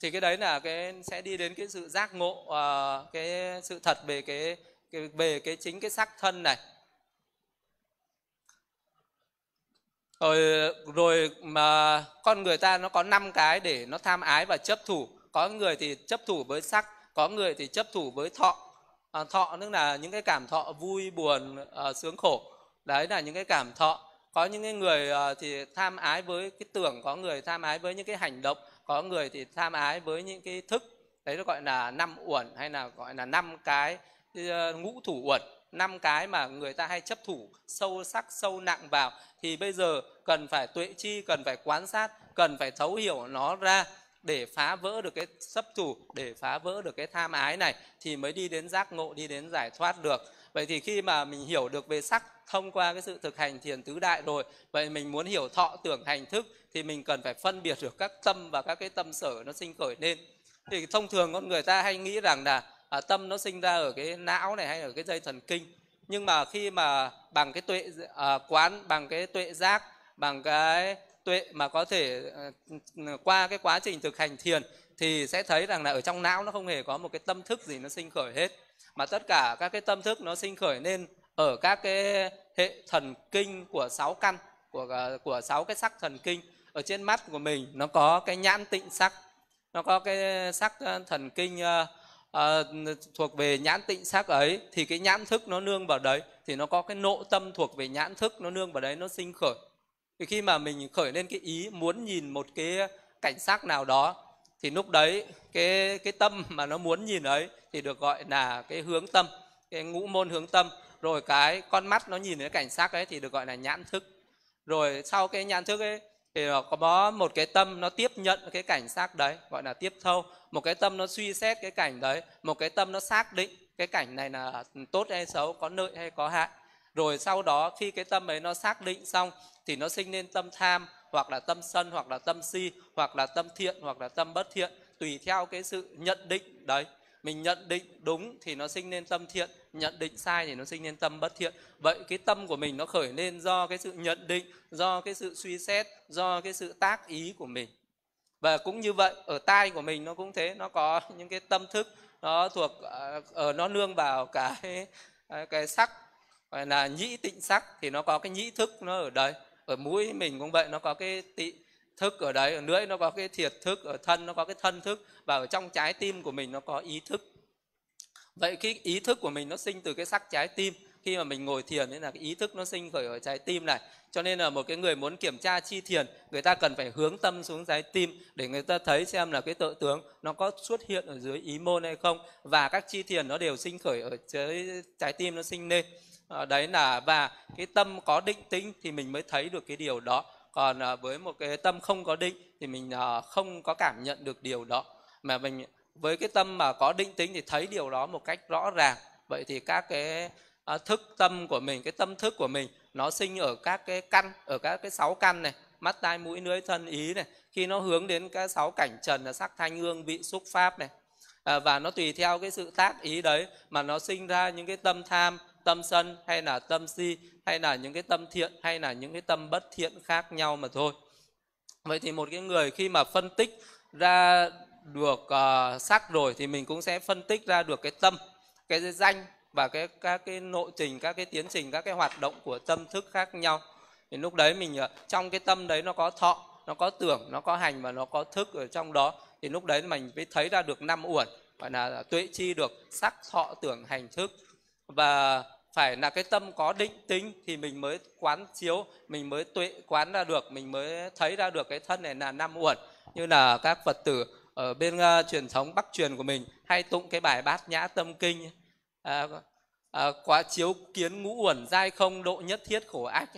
thì cái đấy là cái sẽ đi đến cái sự giác ngộ uh, cái sự thật về cái, cái về cái chính cái sắc thân này rồi rồi mà con người ta nó có năm cái để nó tham ái và chấp thủ có người thì chấp thủ với sắc có người thì chấp thủ với thọ à, thọ tức là những cái cảm thọ vui buồn à, sướng khổ đấy là những cái cảm thọ có những cái người à, thì tham ái với cái tưởng có người tham ái với những cái hành động có người thì tham ái với những cái thức đấy nó gọi là năm uẩn hay là gọi là năm cái ờ, ngũ thủ uẩn năm cái mà người ta hay chấp thủ sâu sắc sâu nặng vào thì bây giờ cần phải tuệ chi cần phải quan sát cần phải thấu hiểu nó ra để phá vỡ được cái sấp thủ để phá vỡ được cái tham ái này thì mới đi đến giác ngộ đi đến giải thoát được vậy thì khi mà mình hiểu được về sắc thông qua cái sự thực hành thiền tứ đại rồi vậy mình muốn hiểu thọ tưởng hành thức thì mình cần phải phân biệt được các tâm và các cái tâm sở nó sinh khởi lên thì thông thường con người ta hay nghĩ rằng là à, tâm nó sinh ra ở cái não này hay ở cái dây thần kinh nhưng mà khi mà bằng cái tuệ à, quán bằng cái tuệ giác bằng cái tuệ mà có thể ờ, ừ, qua cái quá trình thực hành thiền thì sẽ thấy rằng là ở trong não nó không hề có một cái tâm thức gì nó sinh khởi hết mà tất cả các cái tâm thức nó sinh khởi nên ở các cái hệ thần kinh của sáu căn của ờ, của sáu cái sắc thần kinh ở trên mắt của mình nó có cái nhãn tịnh sắc nó có cái sắc ờ, thần kinh uh, uh, thuộc về nhãn tịnh sắc ấy thì cái nhãn thức nó nương vào đấy thì nó có cái nộ tâm thuộc về nhãn thức nó nương vào đấy nó sinh khởi thì khi mà mình khởi lên cái ý muốn nhìn một cái cảnh sắc nào đó thì lúc đấy cái cái tâm mà nó muốn nhìn ấy thì được gọi là cái hướng tâm cái ngũ môn hướng tâm rồi cái con mắt nó nhìn đến cảnh sắc ấy thì được gọi là nhãn thức rồi sau cái nhãn thức ấy thì nó có một cái tâm nó tiếp nhận cái cảnh sắc đấy gọi là tiếp thâu một cái tâm nó suy xét cái cảnh đấy một cái tâm nó xác định cái cảnh này là tốt hay xấu có lợi hay có hại rồi sau đó khi cái tâm ấy nó xác định xong thì nó sinh lên tâm tham hoặc là tâm sân hoặc là tâm si hoặc là tâm thiện hoặc là tâm bất thiện tùy theo cái sự nhận định đấy mình nhận định đúng thì nó sinh lên tâm thiện nhận định sai thì nó sinh lên tâm bất thiện vậy cái tâm của mình nó khởi lên do cái sự nhận định do cái sự suy xét do cái sự tác ý của mình và cũng như vậy ở tai của mình nó cũng thế nó có những cái tâm thức nó thuộc ở à, ờ, nó nương vào <laughs> cái à, cái sắc gọi là nhĩ tịnh sắc thì nó có cái nhĩ thức nó ở đấy ở mũi mình cũng vậy nó có cái tị thức ở đấy ở lưỡi nó có cái thiệt thức ở thân nó có cái thân thức và ở trong trái tim của mình nó có ý thức vậy cái ý thức của mình nó sinh từ cái sắc trái tim khi mà mình ngồi thiền nên là cái ý thức nó sinh khởi ở trái tim này cho nên là một cái người muốn kiểm tra chi thiền người ta cần phải hướng tâm xuống trái tim để người ta thấy xem là cái tự tướng nó có xuất hiện ở dưới ý môn hay không và các chi thiền nó đều sinh khởi ở trái trái tim nó sinh lên Ờ, đấy là và cái tâm có định tính thì mình mới thấy được cái điều đó còn ờ, với một cái tâm không có định thì mình ờ, không có cảm nhận được điều đó mà mình với cái tâm mà có định tính thì thấy điều đó một cách rõ ràng vậy thì các cái thức tâm của mình cái tâm thức của mình nó sinh ở các cái căn ở các cái sáu căn này mắt tai mũi lưỡi thân ý này khi nó hướng đến cái sáu cảnh trần là sắc thanh hương vị xúc pháp này và nó tùy theo cái sự tác ý đấy mà nó sinh ra những cái tâm tham tâm sân hay là tâm si hay là những cái tâm thiện hay là những cái tâm bất thiện khác nhau mà thôi vậy thì một cái người khi mà phân tích ra được uh, ờ, sắc rồi thì mình cũng sẽ phân tích ra được cái tâm cái danh và cái các cái nội trình các cái tiến trình các cái hoạt động của tâm thức khác nhau thì lúc đấy mình ờ, trong cái tâm đấy nó có thọ nó có tưởng nó có hành và nó có thức ở trong đó thì lúc đấy mình mới thấy ra được năm uẩn gọi là tuệ chi được sắc thọ tưởng hành thức và phải là cái tâm có định tính thì mình mới quán chiếu mình mới tuệ quán ra được mình mới thấy ra được cái thân này là năm uẩn như là các phật tử ở bên uh, truyền thống bắc truyền của mình hay tụng cái bài bát nhã tâm kinh à, à, quá chiếu kiến ngũ uẩn dai không độ nhất thiết khổ ách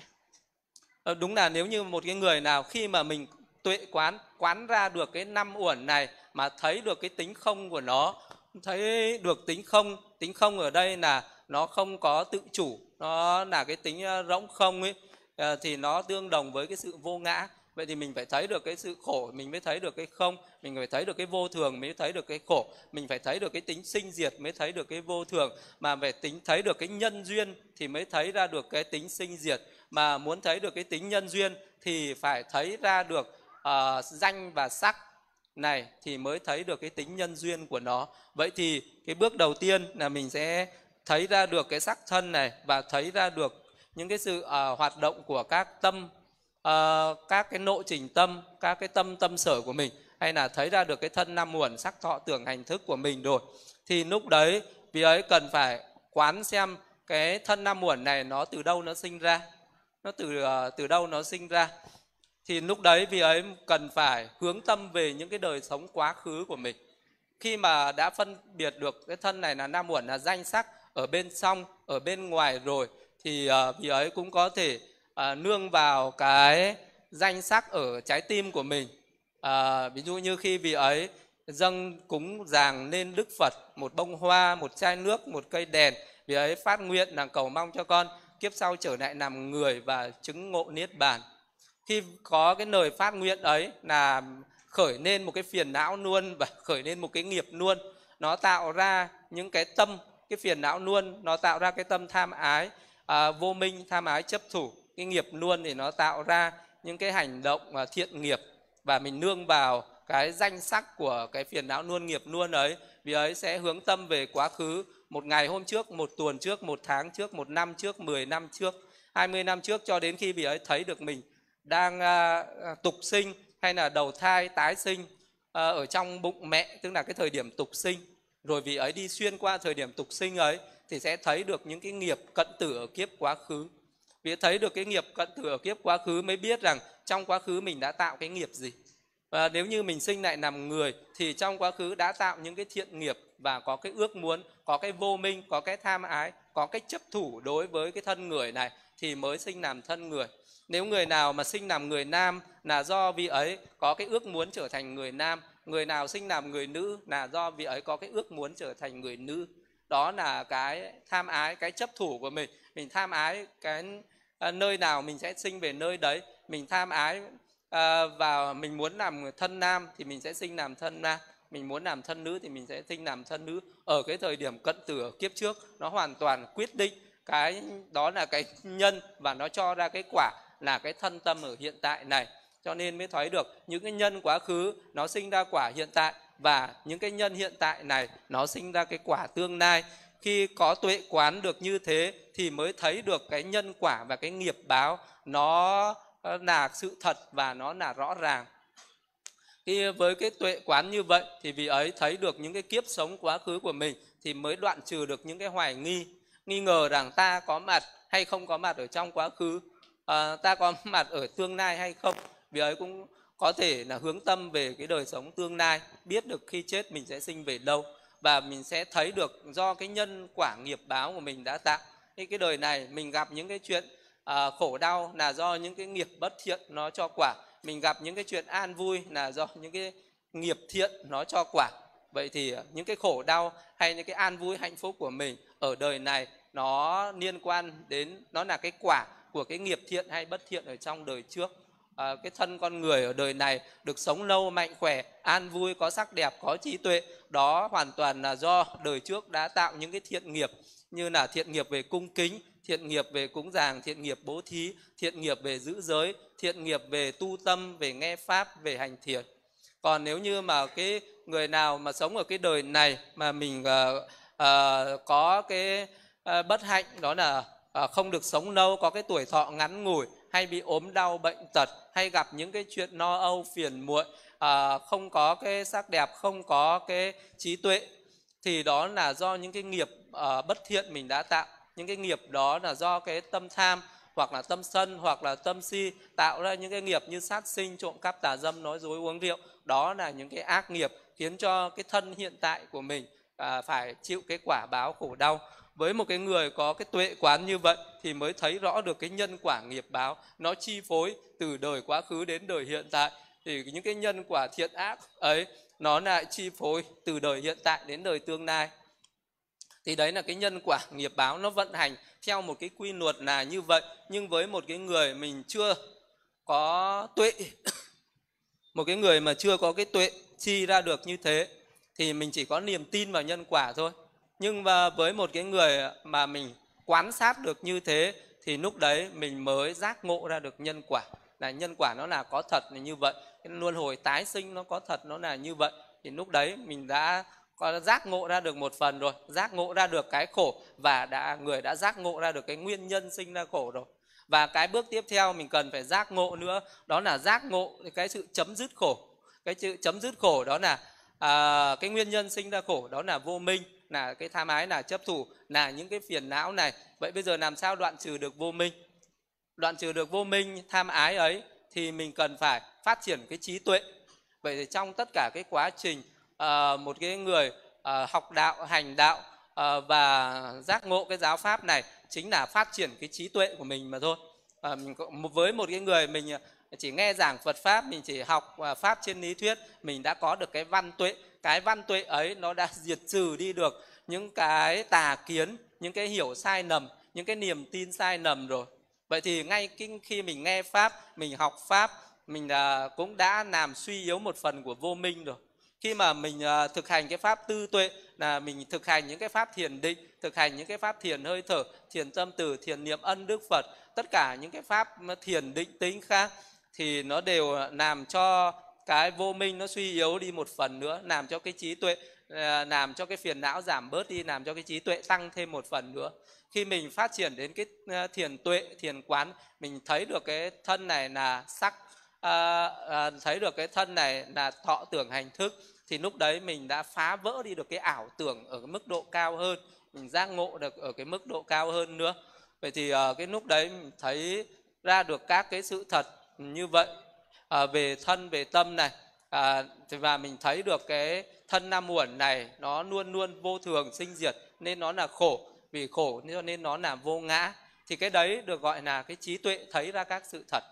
à, đúng là nếu như một cái người nào khi mà mình tuệ quán quán ra được cái năm uẩn này mà thấy được cái tính không của nó thấy được tính không tính không ở đây là nó không có tự chủ nó là cái tính rỗng không ấy thì nó tương đồng với cái sự vô ngã vậy thì mình phải thấy được cái sự khổ mình mới thấy được cái không mình phải thấy được cái vô thường mới thấy được cái khổ mình phải thấy được cái tính sinh diệt mới thấy được cái vô thường mà phải tính thấy được cái nhân duyên thì mới thấy ra được cái tính sinh diệt mà muốn thấy được cái tính nhân duyên thì phải thấy ra được uh, danh và sắc này thì mới thấy được cái tính nhân duyên của nó vậy thì cái bước đầu tiên là mình sẽ thấy ra được cái sắc thân này và thấy ra được những cái sự uh, hoạt động của các tâm uh, các cái nội trình tâm các cái tâm tâm sở của mình hay là thấy ra được cái thân năm muẩn sắc thọ tưởng hành thức của mình rồi thì lúc đấy vì ấy cần phải quán xem cái thân năm muẩn này nó từ đâu nó sinh ra nó từ uh, từ đâu nó sinh ra thì lúc đấy vì ấy cần phải hướng tâm về những cái đời sống quá khứ của mình khi mà đã phân biệt được cái thân này là nam muẩn là danh sắc ở bên trong ở bên ngoài rồi thì uh, vị ấy cũng có thể ờ, nương vào cái danh sắc ở trái tim của mình ờ, ví dụ như khi vị ấy dâng cúng dàng lên đức phật một bông hoa một chai nước một cây đèn vị ấy phát nguyện là cầu mong cho con kiếp sau trở lại làm người và chứng ngộ niết bàn khi có cái lời phát nguyện ấy là khởi nên một cái phiền não luôn và khởi nên một cái nghiệp luôn nó tạo ra những cái tâm cái phiền não luôn nó tạo ra cái tâm tham ái à, vô minh tham ái chấp thủ cái nghiệp luôn thì nó tạo ra những cái hành động à, thiện nghiệp và mình nương vào cái danh sắc của cái phiền não luôn nghiệp luôn ấy vì ấy sẽ hướng tâm về quá khứ một ngày hôm trước một tuần trước một tháng trước một năm trước mười năm trước hai mươi năm trước cho đến khi vì ấy thấy được mình đang à, à tục sinh hay là đầu thai tái sinh à, ở trong bụng mẹ tức là cái thời điểm tục sinh rồi vì ấy đi xuyên qua thời điểm tục sinh ấy thì sẽ thấy được những cái nghiệp cận tử ở kiếp quá khứ vì thấy được cái nghiệp cận tử ở kiếp quá khứ mới biết rằng trong quá khứ mình đã tạo cái nghiệp gì và nếu như mình sinh lại làm người thì trong quá khứ đã tạo những cái thiện nghiệp và có cái ước muốn có cái vô minh có cái tham ái có cái chấp thủ đối với cái thân người này thì mới sinh làm thân người nếu người nào mà sinh làm người nam là do vì ấy có cái ước muốn trở thành người nam người nào sinh làm người nữ là do vị ấy có cái ước muốn trở thành người nữ đó là cái tham ái cái chấp thủ của mình mình tham ái cái à, nơi nào mình sẽ sinh về nơi đấy mình tham ái à, và mình muốn làm thân nam thì mình sẽ sinh làm thân nam mình muốn làm thân nữ thì mình sẽ sinh làm thân nữ ở cái thời điểm cận tử ở kiếp trước nó hoàn toàn quyết định cái đó là cái nhân và nó cho ra cái quả là cái thân tâm ở hiện tại này cho nên mới thấy được những cái nhân quá khứ nó sinh ra quả hiện tại và những cái nhân hiện tại này nó sinh ra cái quả tương lai khi có tuệ quán được như thế thì mới thấy được cái nhân quả và cái nghiệp báo nó ờ, là sự thật và nó là rõ ràng khi với cái tuệ quán như vậy thì vì ấy thấy được những cái kiếp sống quá khứ của mình thì mới đoạn trừ được những cái hoài nghi nghi ngờ rằng ta có mặt hay không có mặt ở trong quá khứ à, ta có <laughs> mặt ở tương lai hay không vì ấy cũng có thể là hướng tâm về cái đời sống tương lai biết được khi chết mình sẽ sinh về đâu và mình sẽ thấy được do cái nhân quả nghiệp báo của mình đã tạo cái cái đời này mình gặp những cái chuyện à, khổ đau là do những cái nghiệp bất thiện nó cho quả mình gặp những cái chuyện an vui là do những cái nghiệp thiện nó cho quả vậy thì à, những cái khổ đau hay những cái an vui hạnh phúc của mình ở đời này nó liên quan đến nó là cái quả của cái nghiệp thiện hay bất thiện ở trong đời trước à, cái thân con người ở đời này được sống lâu mạnh khỏe an vui có sắc đẹp có trí tuệ đó hoàn toàn là do đời trước đã tạo những cái thiện nghiệp như là thiện nghiệp về cung kính thiện nghiệp về cúng dàng thiện nghiệp bố thí thiện nghiệp về giữ giới thiện nghiệp về tu tâm về nghe pháp về hành thiện còn nếu như mà cái người nào mà sống ở cái đời này mà mình uh, uh, có cái uh, bất hạnh đó là uh, không được sống lâu có cái tuổi thọ ngắn ngủi hay bị ốm đau bệnh tật hay gặp những cái chuyện no âu phiền muộn, à, không có cái sắc đẹp không có cái trí tuệ thì đó là do những cái nghiệp à, bất thiện mình đã tạo những cái nghiệp đó là do cái tâm tham hoặc là tâm sân hoặc là tâm si tạo ra những cái nghiệp như sát sinh trộm cắp tà dâm nói dối uống rượu đó là những cái ác nghiệp khiến cho cái thân hiện tại của mình à, phải chịu cái quả báo khổ đau với một cái người có cái tuệ quán như vậy thì mới thấy rõ được cái nhân quả nghiệp báo nó chi phối từ đời quá khứ đến đời hiện tại thì những cái nhân quả thiện ác ấy nó lại chi phối từ đời hiện tại đến đời tương lai thì đấy là cái nhân quả nghiệp báo nó vận hành theo một cái quy luật là như vậy nhưng với một cái người mình chưa có tuệ <coughs> một cái người mà chưa có cái tuệ chi ra được như thế thì mình chỉ có niềm tin vào nhân quả thôi nhưng mà với một cái người mà mình quan sát được như thế thì lúc đấy mình mới giác ngộ ra được nhân quả là nhân quả nó là có thật là như vậy luân hồi tái sinh nó có thật nó là như vậy thì lúc đấy mình đã có giác ngộ ra được một phần rồi giác ngộ ra được cái khổ và đã người đã giác ngộ ra được cái nguyên nhân sinh ra khổ rồi và cái bước tiếp theo mình cần phải giác ngộ nữa đó là giác ngộ cái sự chấm dứt khổ cái sự chấm dứt khổ đó là à, cái nguyên nhân sinh ra khổ đó là vô minh là cái tham ái là chấp thủ là những cái phiền não này vậy bây giờ làm sao đoạn trừ được vô minh đoạn trừ được vô minh tham ái ấy thì mình cần phải phát triển cái trí tuệ vậy thì trong tất cả cái quá trình uh, một cái người uh, học đạo hành đạo uh, và giác ngộ cái giáo pháp này chính là phát triển cái trí tuệ của mình mà thôi uh, với một cái người mình chỉ nghe giảng Phật pháp mình chỉ học uh, pháp trên lý thuyết mình đã có được cái văn tuệ cái văn tuệ ấy nó đã <laughs> diệt trừ đi được những cái tà kiến những cái hiểu sai lầm những cái niềm tin sai lầm rồi vậy thì ngay khi mình nghe pháp mình học pháp mình à, cũng đã làm suy yếu một phần của vô minh rồi khi mà mình à, thực hành cái pháp tư tuệ là mình thực hành những cái pháp thiền định thực hành những cái pháp thiền hơi thở thiền tâm từ thiền niệm ân đức phật tất cả những cái pháp thiền định tính khác thì nó đều làm cho cái vô minh nó suy yếu đi một phần nữa làm cho cái trí tuệ ờ, làm cho cái phiền não giảm bớt đi làm cho cái trí tuệ tăng thêm một phần nữa khi mình phát triển đến cái ờ, thiền tuệ thiền quán mình thấy được cái thân này là sắc ờ, thấy được cái thân này là thọ tưởng hành thức thì lúc đấy mình đã phá vỡ đi được cái ảo tưởng ở cái mức độ cao hơn mình giác ngộ được ở cái mức độ cao hơn nữa vậy thì à, cái lúc đấy mình thấy ra được các cái sự thật như vậy à, về thân về tâm này à, và mình thấy được cái thân nam muẩn này nó luôn luôn vô thường sinh diệt nên nó là khổ vì khổ cho nên nó là vô ngã thì cái đấy được gọi là cái trí tuệ thấy ra các sự thật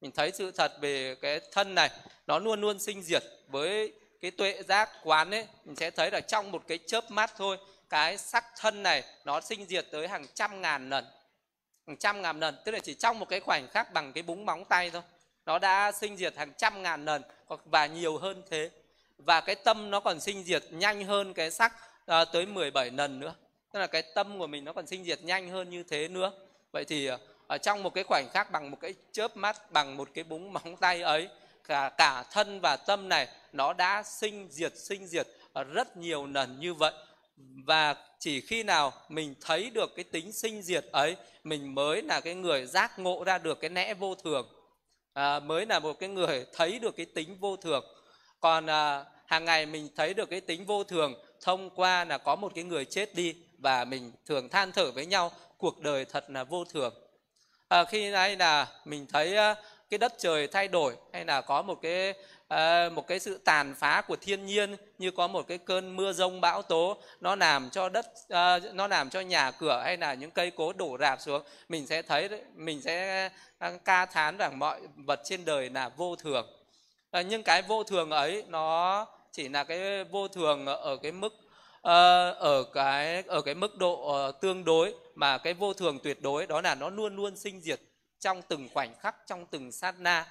mình thấy sự thật về cái thân này nó luôn luôn sinh diệt với cái tuệ giác quán ấy mình sẽ thấy là trong một cái chớp mắt thôi cái sắc thân này nó sinh diệt tới hàng trăm ngàn lần hàng trăm ngàn lần tức là chỉ trong một cái khoảnh khắc bằng cái búng móng tay thôi nó đã sinh diệt hàng trăm ngàn lần và nhiều hơn thế và cái tâm nó còn sinh diệt nhanh hơn cái sắc à, ờ, tới 17 lần nữa tức là cái tâm của mình nó còn sinh diệt nhanh hơn như thế nữa vậy thì ờ, ở trong một cái khoảnh khắc bằng một cái chớp mắt bằng một cái búng móng tay ấy cả cả thân và tâm này nó đã sinh diệt sinh diệt rất nhiều lần như vậy và chỉ khi nào mình thấy được cái tính sinh diệt ấy mình mới là cái người giác ngộ ra được cái lẽ vô thường à, mới là một cái người thấy được cái tính vô thường còn à, hàng ngày mình thấy được cái tính vô thường thông qua là có một cái người chết đi và mình thường than thở với nhau cuộc đời thật là vô thường à, khi nay là mình thấy à, cái đất trời thay đổi hay là có một cái Ờ, một cái sự tàn phá của thiên nhiên như có một cái cơn mưa rông bão tố nó làm cho đất ờ, nó làm cho nhà cửa hay là những cây cố đổ rạp xuống mình sẽ thấy mình sẽ ờ, ca thán rằng mọi vật trên đời là vô thường nhưng cái vô thường ấy nó chỉ là cái vô thường ở cái mức ở cái ở cái mức độ tương đối mà cái vô thường tuyệt đối đó là nó luôn luôn sinh diệt trong từng khoảnh khắc trong từng sát na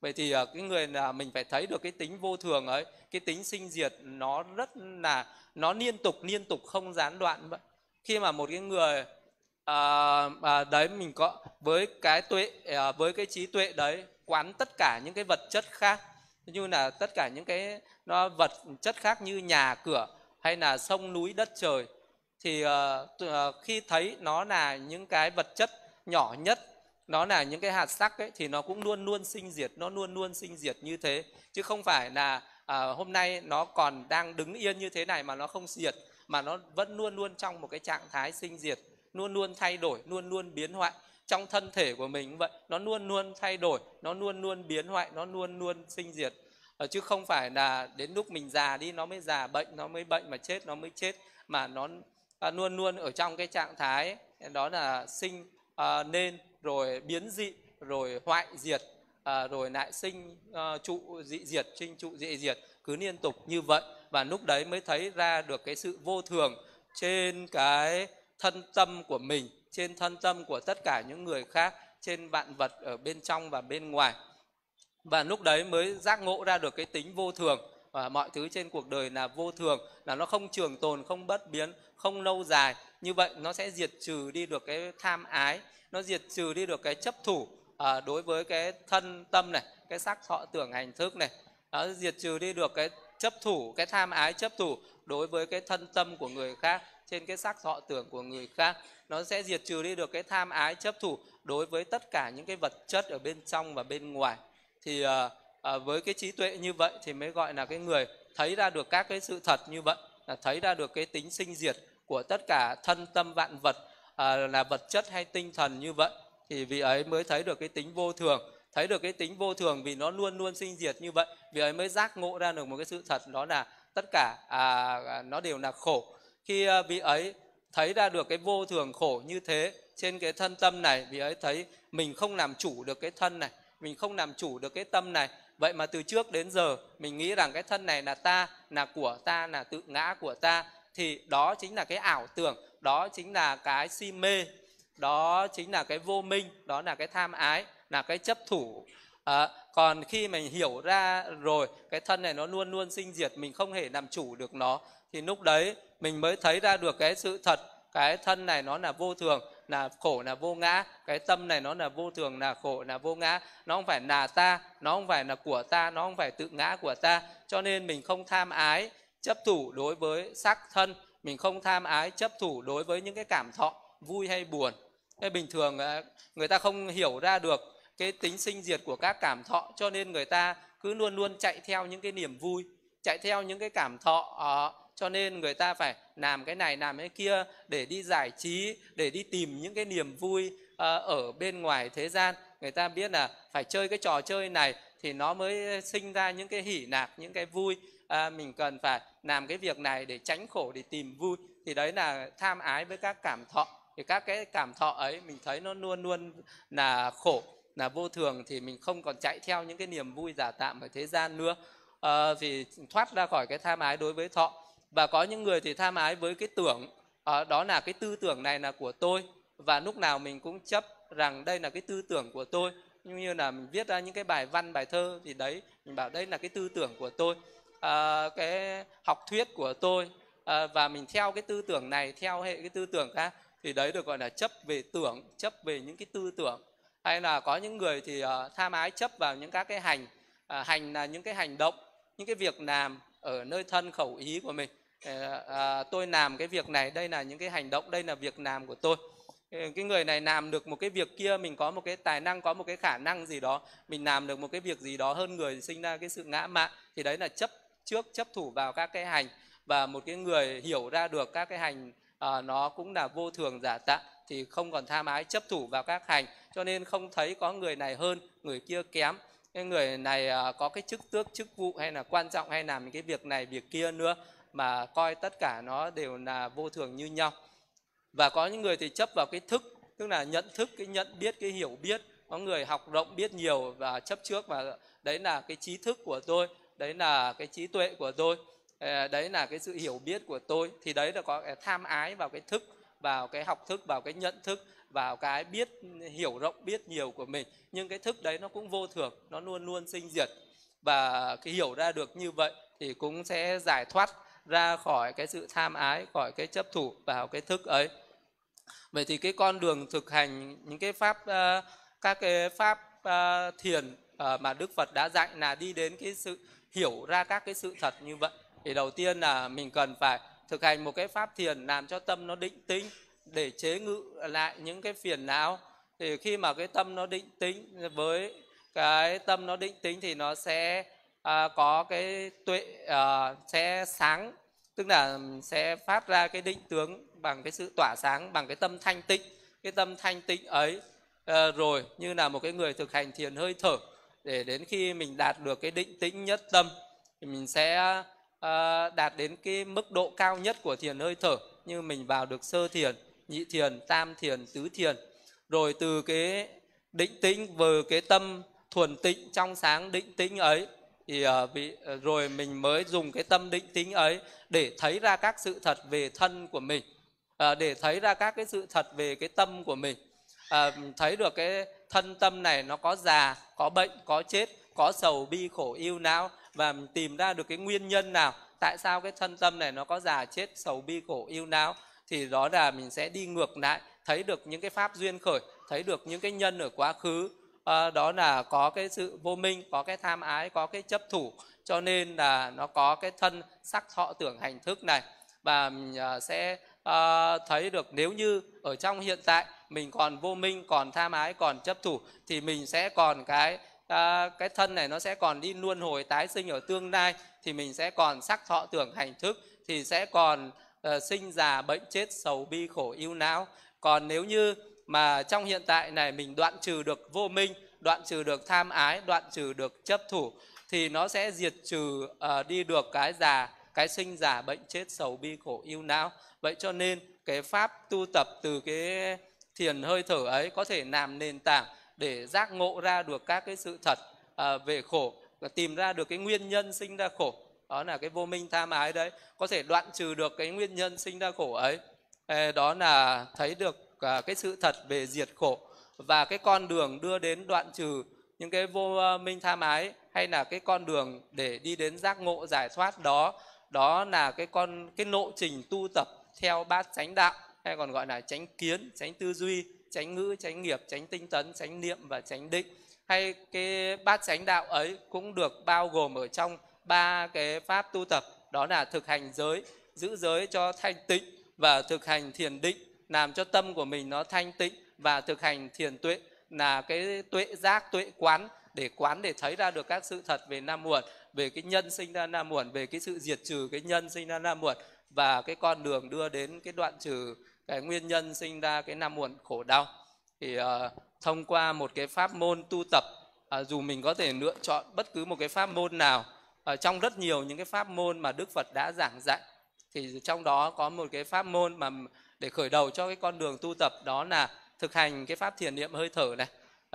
vậy thì ờ, cái người là mình phải thấy được cái tính vô thường ấy cái tính sinh diệt nó rất là nó liên tục liên tục không gián đoạn khi mà một cái người à, à, đấy mình có với cái tuệ à, với cái trí tuệ đấy quán tất cả những cái vật chất khác như là tất cả những cái nó vật chất khác như nhà cửa hay là sông núi đất trời thì uh, khi thấy nó là những cái vật chất nhỏ nhất nó là những cái hạt sắc ấy thì nó cũng luôn luôn sinh diệt nó luôn luôn sinh diệt như thế chứ không phải là à, hôm nay nó còn đang đứng yên như thế này mà nó không diệt mà nó vẫn luôn luôn trong một cái trạng thái sinh diệt luôn luôn thay đổi luôn luôn biến hoại trong thân thể của mình cũng vậy nó luôn luôn thay đổi nó luôn luôn biến hoại nó luôn luôn sinh diệt ờ, chứ không phải là đến lúc mình già đi nó mới già bệnh nó mới bệnh mà chết nó mới chết mà nó à, luôn luôn ở trong cái trạng thái đó là sinh à, nên rồi biến dị rồi hoại diệt à, rồi lại sinh à, trụ dị diệt sinh trụ dị diệt cứ liên tục như vậy và lúc đấy mới thấy ra được cái sự vô thường trên cái thân tâm của mình trên thân tâm của tất cả những người khác trên vạn vật ở bên trong và bên ngoài và lúc đấy mới giác ngộ ra được cái tính vô thường và mọi thứ trên cuộc đời là vô thường là nó không trường tồn không bất biến không lâu dài như vậy nó sẽ diệt trừ đi được cái tham ái nó diệt trừ đi được cái chấp thủ à, đối với cái thân tâm này cái sắc thọ tưởng hành thức này nó diệt trừ đi được cái chấp thủ cái tham ái chấp thủ đối với cái thân tâm của người khác trên cái sắc thọ tưởng của người khác nó sẽ diệt trừ đi được cái tham ái chấp thủ đối với tất cả những cái vật chất ở bên trong và bên ngoài thì à, à, với cái trí tuệ như vậy thì mới gọi là cái người thấy ra được các cái sự thật như vậy là thấy ra được cái tính sinh diệt của tất cả thân tâm vạn vật à, là vật chất hay tinh thần như vậy thì vị ấy mới thấy được cái tính vô thường thấy được cái tính vô thường vì nó luôn luôn sinh diệt như vậy Vì ấy mới giác ngộ ra được một cái sự thật đó là tất cả à, à, nó đều là khổ khi à, vị ấy thấy ra được cái vô thường khổ như thế trên cái thân tâm này vị ấy thấy mình không làm chủ được cái thân này mình không làm chủ được cái tâm này vậy mà từ trước đến giờ mình nghĩ rằng cái thân này là ta là của ta là tự ngã của ta thì đó chính là cái ảo tưởng đó chính là cái si mê đó chính là cái vô minh đó là cái tham ái là cái chấp thủ à, còn khi mình hiểu ra rồi cái thân này nó luôn luôn sinh diệt mình không hề làm chủ được nó thì lúc đấy mình mới thấy ra được cái sự thật cái thân này nó là vô thường là khổ là vô ngã cái tâm này nó là vô thường là khổ là vô ngã nó không phải là ta nó không phải là của ta nó không phải tự ngã của ta cho nên mình không tham ái chấp thủ đối với sắc thân mình không tham ái chấp thủ đối với những cái cảm thọ vui hay buồn Thế bình thường ờ, người ta không hiểu ra được cái tính sinh diệt của các cảm thọ cho nên người ta cứ luôn luôn chạy theo những cái niềm vui chạy theo những cái cảm thọ ờ, cho nên người ta phải làm cái này làm cái kia để đi giải trí để đi tìm những cái niềm vui ờ, ở bên ngoài thế gian người ta biết là phải chơi cái trò chơi này thì nó mới sinh ra những cái hỉ nạc những cái vui à, mình cần phải làm cái việc này để tránh khổ để tìm vui thì đấy là tham ái với các cảm thọ thì các cái cảm thọ ấy mình thấy nó luôn luôn là khổ là vô thường thì mình không còn chạy theo những cái niềm vui giả tạm ở thế gian nữa à, vì thoát ra khỏi cái tham ái đối với thọ và có những người thì tham ái với cái tưởng à, đó là cái tư tưởng này là của tôi và lúc nào mình cũng chấp rằng đây là cái tư tưởng của tôi như như là mình viết ra những cái bài văn bài thơ thì đấy mình bảo đây là cái tư tưởng của tôi uh, cái học thuyết của tôi uh, và mình theo cái tư tưởng này theo hệ cái tư tưởng khác thì đấy được gọi là chấp về tưởng chấp về những cái tư tưởng hay là có những người thì uh, ờ, tham ái chấp vào những các cái hành uh, hành là những cái hành động những cái việc làm ở nơi thân khẩu ý của mình uh, uh, tôi làm cái việc này đây là những cái hành động đây là việc làm của tôi cái người này làm được một cái việc kia mình có một cái tài năng có một cái khả năng gì đó mình làm được một cái việc gì đó hơn người sinh ra cái sự ngã mạn thì đấy là chấp trước chấp thủ vào các cái hành và một cái người hiểu ra được các cái hành à, nó cũng là vô thường giả tạm thì không còn tha mái chấp thủ vào các hành cho nên không thấy có người này hơn người kia kém cái người này à, có cái chức tước chức vụ hay là quan trọng hay làm cái việc này việc kia nữa mà coi tất cả nó đều là vô thường như nhau và có những người thì chấp vào cái thức tức là nhận thức cái nhận biết cái hiểu biết có người học rộng biết nhiều và chấp trước và đấy là cái trí thức của tôi đấy là cái trí tuệ của tôi ờ, đấy là cái sự hiểu biết của tôi thì đấy là có cái tham ái vào cái thức vào cái học thức vào cái nhận thức vào cái biết hiểu rộng biết nhiều của mình nhưng cái thức đấy nó cũng vô thường nó luôn luôn sinh diệt và khi hiểu ra được như vậy thì cũng sẽ giải thoát ra khỏi cái sự tham ái khỏi cái chấp thủ vào cái thức ấy vậy thì cái con đường thực hành những cái pháp ờ, các cái pháp ờ, thiền mà đức phật đã dạy là đi đến cái sự hiểu ra các cái sự thật như vậy thì đầu tiên là mình cần phải thực hành một cái pháp thiền làm cho tâm nó định tĩnh để chế ngự lại những cái phiền não thì khi mà cái tâm nó định tĩnh với cái tâm nó định tĩnh thì nó sẽ à, có cái tuệ à, sẽ sáng tức là sẽ phát ra cái định tướng bằng cái sự tỏa sáng bằng cái tâm thanh tịnh cái tâm thanh tịnh ấy à, rồi như là một cái người thực hành thiền hơi thở để đến khi mình đạt được cái định tĩnh nhất tâm thì mình sẽ uh, đạt đến cái mức độ cao nhất của thiền hơi thở như mình vào được sơ thiền nhị thiền tam thiền tứ thiền rồi từ cái định tĩnh vừa cái tâm thuần tịnh trong sáng định tĩnh ấy thì uh, vị, uh, rồi mình mới dùng cái tâm định tĩnh ấy để thấy ra các sự thật về thân của mình uh, để thấy ra các cái sự thật về cái tâm của mình uh, thấy được cái thân tâm này nó có già có bệnh có chết có sầu bi khổ yêu não và tìm ra được cái nguyên nhân nào tại sao cái thân tâm này nó có già chết sầu bi khổ yêu não thì đó là mình sẽ đi ngược lại thấy được những cái pháp duyên khởi thấy được những cái nhân ở quá khứ à, đó là có cái sự vô minh có cái tham ái có cái chấp thủ cho nên là nó có cái thân sắc thọ tưởng hành thức này và mình ờ, sẽ à, thấy được nếu như ở trong hiện tại mình còn vô minh còn tham ái còn chấp thủ thì mình sẽ còn cái à, cái thân này nó sẽ còn đi luân hồi tái sinh ở tương lai thì mình sẽ còn sắc thọ tưởng hành thức thì sẽ còn uh, sinh già bệnh chết sầu bi khổ yêu não còn nếu như mà trong hiện tại này mình đoạn trừ được vô minh đoạn trừ được tham ái đoạn trừ được chấp thủ thì nó sẽ diệt trừ uh, đi được cái già cái sinh già bệnh chết sầu bi khổ yêu não vậy cho nên cái pháp tu tập từ cái thiền hơi thở ấy có thể làm nền tảng để giác ngộ ra được các cái sự thật à, về khổ và tìm ra được cái nguyên nhân sinh ra khổ đó là cái vô minh tham ái đấy có thể đoạn trừ được cái nguyên nhân sinh ra khổ ấy à, đó là thấy được à, cái sự thật về diệt khổ và cái con đường đưa đến đoạn trừ những cái vô à, minh tham ái hay là cái con đường để đi đến giác ngộ giải thoát đó đó là cái con cái lộ trình tu tập theo bát chánh đạo hay còn gọi là tránh kiến tránh tư duy tránh ngữ tránh nghiệp tránh tinh tấn tránh niệm và tránh định hay cái bát chánh đạo ấy cũng được bao gồm ở trong ba cái pháp tu tập đó là thực hành giới giữ giới cho thanh tịnh và thực hành thiền định làm cho tâm của mình nó thanh tịnh và thực hành thiền tuệ là cái tuệ giác tuệ quán để quán để thấy ra được các sự thật về nam muộn về cái nhân sinh ra nam muộn về cái sự diệt trừ cái nhân sinh ra nam muộn và cái con đường đưa đến cái đoạn trừ cái nguyên nhân sinh ra cái nam muộn khổ đau thì uh, thông qua một cái pháp môn tu tập uh, dù mình có thể lựa chọn bất cứ một cái pháp môn nào uh, trong rất nhiều những cái pháp môn mà Đức Phật đã giảng dạy thì trong đó có một cái pháp môn mà để khởi đầu cho cái con đường tu tập đó là thực hành cái pháp thiền niệm hơi thở này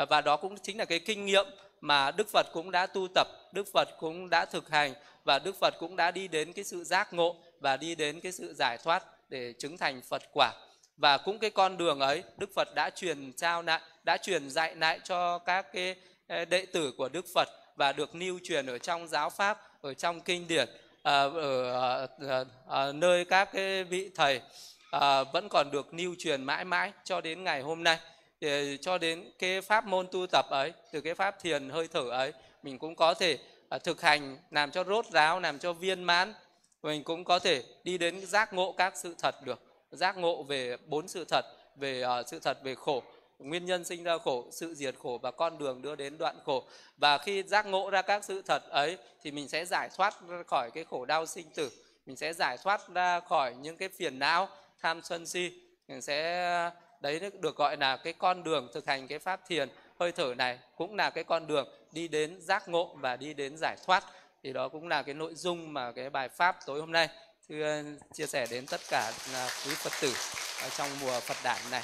uh, và đó cũng chính là cái kinh nghiệm mà Đức Phật cũng đã tu tập, Đức Phật cũng đã thực hành và Đức Phật cũng đã đi đến cái sự giác ngộ và đi đến cái sự giải thoát để chứng thành Phật quả và cũng cái con đường ấy Đức Phật đã truyền trao lại đã truyền dạy lại cho các cái đệ tử của Đức Phật và được lưu truyền ở trong giáo pháp ở trong kinh điển ờ, ở ờ, ờ, nơi các cái vị thầy vẫn còn được lưu truyền mãi mãi cho đến ngày hôm nay để cho đến cái pháp môn tu tập ấy từ cái pháp thiền hơi thở ấy mình cũng có thể thực hành làm cho rốt ráo làm cho viên mãn mình cũng có thể đi đến giác ngộ các sự thật được giác ngộ về bốn sự thật về uh, sự thật về khổ nguyên nhân sinh ra khổ sự diệt khổ và con đường đưa đến đoạn khổ và khi giác ngộ ra các sự thật ấy thì mình sẽ giải thoát khỏi cái khổ đau sinh tử mình sẽ giải thoát ra khỏi những cái phiền não tham sân si mình sẽ đấy được gọi là cái con đường thực hành cái pháp thiền hơi thở này cũng là cái con đường đi đến giác ngộ và đi đến giải thoát thì đó cũng là cái nội dung mà cái bài pháp tối hôm nay thưa ờ, chia sẻ đến tất cả ờ, quý phật tử ờ, trong mùa phật đản này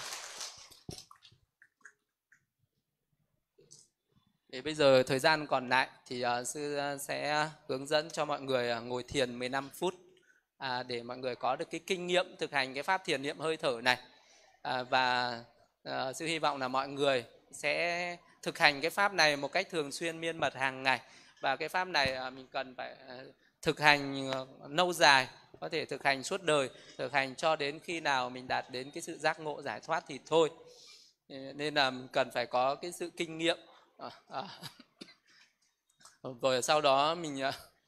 Để bây giờ thời gian còn lại thì uh, sư sẽ hướng dẫn cho mọi người uh, ngồi thiền 15 phút à, để mọi người có được cái kinh nghiệm thực hành cái pháp thiền niệm hơi thở này à, và uh, sư hy vọng là mọi người sẽ thực hành cái pháp này một cách thường xuyên miên mật hàng ngày và cái pháp này uh, mình cần phải uh, thực hành ờ, lâu dài có thể thực hành suốt đời thực hành cho đến khi nào mình đạt đến cái sự giác ngộ giải thoát thì thôi ờ, nên là cần phải có cái sự kinh nghiệm à, à. rồi sau đó mình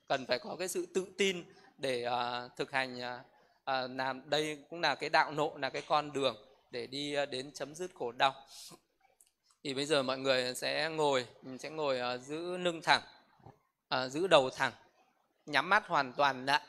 cần phải có cái sự tự tin để à, thực hành à, làm đây cũng là cái đạo nộ là cái con đường để đi à, đến chấm dứt khổ đau thì bây giờ mọi người sẽ ngồi mình sẽ ngồi à, giữ lưng thẳng à, giữ đầu thẳng nhắm mắt hoàn toàn lại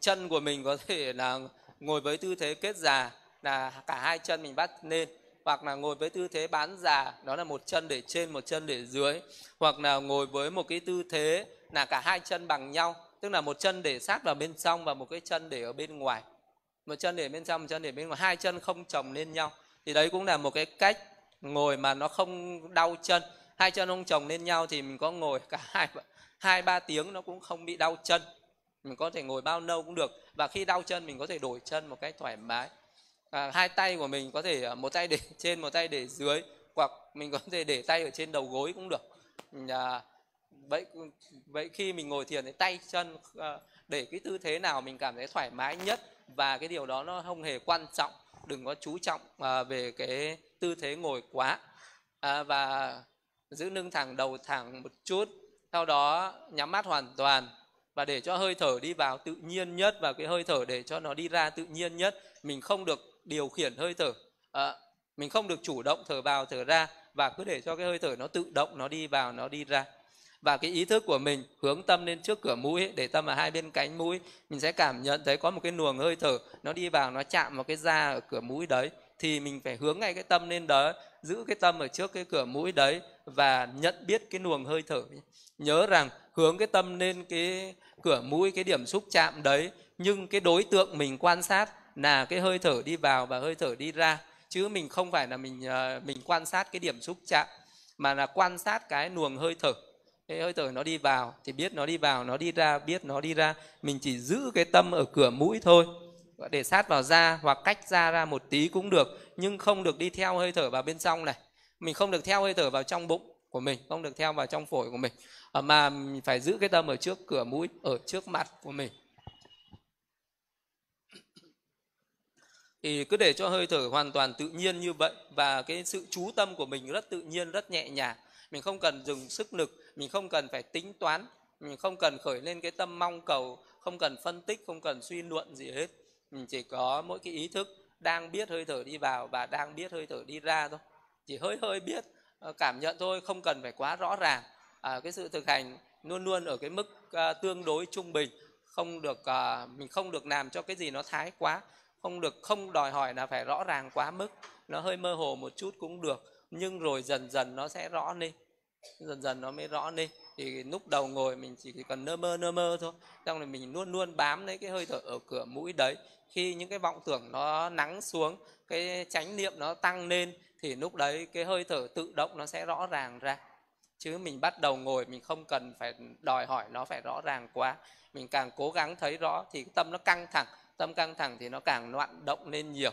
chân của mình có thể là ngồi với tư thế kết già là cả hai chân mình bắt lên hoặc là ngồi với tư thế bán già đó là một chân để trên một chân để dưới hoặc là ngồi với một cái tư thế là cả hai chân bằng nhau tức là một chân để sát vào bên trong và một cái chân để ở bên ngoài một chân để bên trong một chân để bên ngoài hai chân không chồng lên nhau thì đấy cũng là một cái cách ngồi mà nó không đau chân hai chân không chồng lên nhau thì mình có ngồi cả <laughs> hai hai ba tiếng nó cũng không bị đau chân mình có thể ngồi bao lâu cũng được và khi đau chân mình có thể đổi chân một cách thoải mái à, hai tay của mình có thể à, một tay để <laughs> trên một tay để dưới hoặc mình có thể để tay ở trên đầu gối cũng được à, vậy vậy khi mình ngồi thiền thì tay chân à, để cái tư thế nào mình cảm thấy thoải mái nhất và cái điều đó nó không hề quan trọng đừng có chú trọng à, về cái tư thế ngồi quá à, và giữ nâng thẳng đầu thẳng một chút sau đó nhắm mắt hoàn toàn và để cho hơi thở đi vào tự nhiên nhất và cái hơi thở để cho nó đi ra tự nhiên nhất mình không được điều khiển hơi thở à, mình không được chủ động thở vào thở ra và cứ để cho cái hơi thở nó tự động nó đi vào nó đi ra và cái ý thức của mình hướng tâm lên trước cửa mũi để tâm ở hai bên cánh mũi mình sẽ cảm nhận thấy có một cái luồng hơi thở nó đi vào nó chạm vào cái da ở cửa mũi đấy thì mình phải hướng ngay cái tâm lên đó giữ cái tâm ở trước cái cửa mũi đấy và nhận biết cái luồng hơi thở nhớ rằng hướng cái tâm lên cái cửa mũi cái điểm xúc chạm đấy nhưng cái đối tượng mình quan sát là cái hơi thở đi vào và hơi thở đi ra chứ mình không phải là mình ờ, mình quan sát cái điểm xúc chạm mà là quan sát cái luồng hơi thở cái hơi thở nó đi vào thì biết nó đi vào nó đi ra biết nó đi ra mình chỉ giữ cái tâm ở cửa mũi thôi để sát vào da hoặc cách da ra một tí cũng được nhưng không được đi theo hơi thở vào bên trong này mình không được theo hơi thở vào trong bụng của mình không được theo vào trong phổi của mình ờ, mà mình phải giữ cái tâm ở trước cửa mũi ở trước mặt của mình thì cứ để cho hơi thở hoàn toàn tự nhiên như vậy và cái sự chú tâm của mình rất tự nhiên rất nhẹ nhàng mình không cần dùng sức lực mình không cần phải tính toán mình không cần khởi lên cái tâm mong cầu không cần phân tích không cần suy luận gì hết mình chỉ có mỗi cái ý thức đang biết hơi thở đi vào và đang biết hơi thở đi ra thôi chỉ hơi hơi biết ờ, cảm nhận thôi không cần phải quá rõ ràng à, cái sự thực hành luôn luôn ở cái mức uh, tương đối trung bình không được uh, mình không được làm cho cái gì nó thái quá không được không đòi hỏi là phải rõ ràng quá mức nó hơi mơ hồ một chút cũng được nhưng rồi dần dần nó sẽ rõ lên dần dần nó mới rõ lên thì lúc đầu ngồi mình chỉ cần nơ mơ nơ mơ thôi xong rồi mình luôn luôn bám lấy cái hơi thở ở cửa mũi đấy khi những cái vọng tưởng nó nắng xuống cái chánh niệm nó tăng lên thì lúc đấy cái hơi thở tự động nó sẽ rõ ràng ra chứ mình bắt đầu ngồi mình không cần phải đòi hỏi nó phải rõ ràng quá mình càng cố gắng thấy rõ thì tâm nó căng thẳng tâm căng thẳng thì nó càng loạn động lên nhiều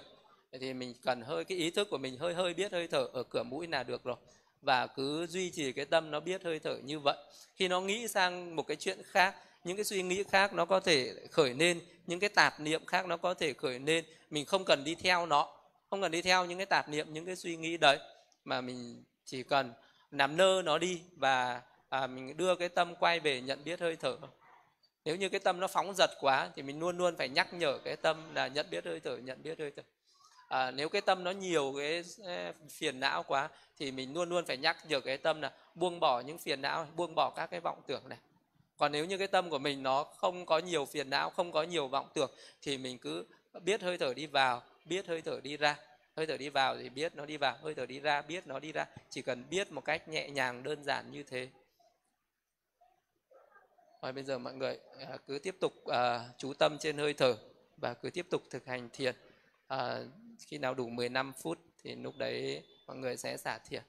thì mình cần hơi cái ý thức của mình hơi hơi biết hơi thở ở cửa mũi là được rồi và cứ duy trì cái tâm nó biết hơi thở như vậy khi nó nghĩ sang một cái chuyện khác những cái suy nghĩ khác nó có thể khởi lên những cái tạp niệm khác nó có thể khởi lên mình không cần đi theo nó không cần đi theo những cái tạp niệm những cái suy nghĩ đấy mà mình chỉ cần nằm nơ nó đi và à, mình đưa cái tâm quay về nhận biết hơi thở nếu như cái tâm nó phóng giật quá thì mình luôn luôn phải nhắc nhở cái tâm là nhận biết hơi thở nhận biết hơi thở à, nếu cái tâm nó nhiều cái phiền não quá thì mình luôn luôn phải nhắc nhở cái tâm là buông bỏ những phiền não buông bỏ các cái vọng tưởng này còn nếu như cái tâm của mình nó không có nhiều phiền não không có nhiều vọng tưởng thì mình cứ biết hơi thở đi vào biết hơi thở đi ra hơi thở đi vào thì biết nó đi vào hơi thở đi ra biết nó đi ra chỉ cần biết một cách nhẹ nhàng đơn giản như thế và bây giờ mọi người à, cứ tiếp tục à, chú tâm trên hơi thở và cứ tiếp tục thực hành thiền à, khi nào đủ 15 phút thì lúc đấy mọi người sẽ xả thiền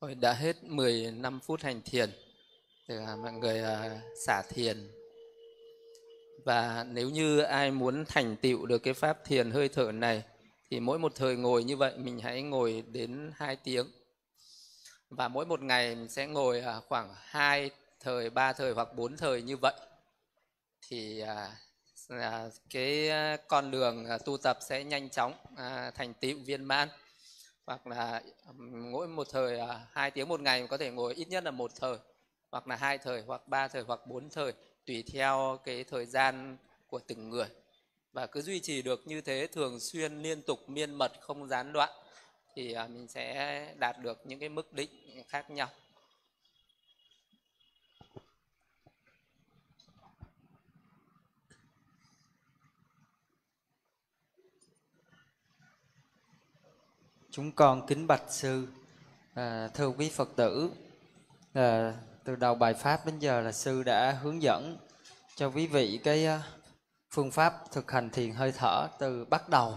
Thôi đã hết 15 phút hành thiền thì à, mọi người à, xả thiền và nếu như ai muốn thành tựu được cái pháp thiền hơi thở này thì mỗi một thời ngồi như vậy mình hãy ngồi đến 2 tiếng và mỗi một ngày mình sẽ ngồi à, khoảng 2 thời, 3 thời hoặc 4 thời như vậy thì cái con đường tu tập sẽ nhanh chóng thành tựu viên mãn hoặc là mỗi một thời à, hai tiếng một ngày có thể ngồi ít nhất là một thời hoặc là hai thời hoặc ba thời hoặc bốn thời tùy theo cái thời gian của từng người và cứ duy trì được như thế thường xuyên liên tục miên mật không gián đoạn thì à, mình sẽ đạt được những cái mức định khác nhau chúng con kính bạch sư à, thưa quý phật tử à, từ đầu bài pháp đến giờ là sư đã hướng dẫn cho quý vị cái à, phương pháp thực hành thiền hơi thở từ bắt đầu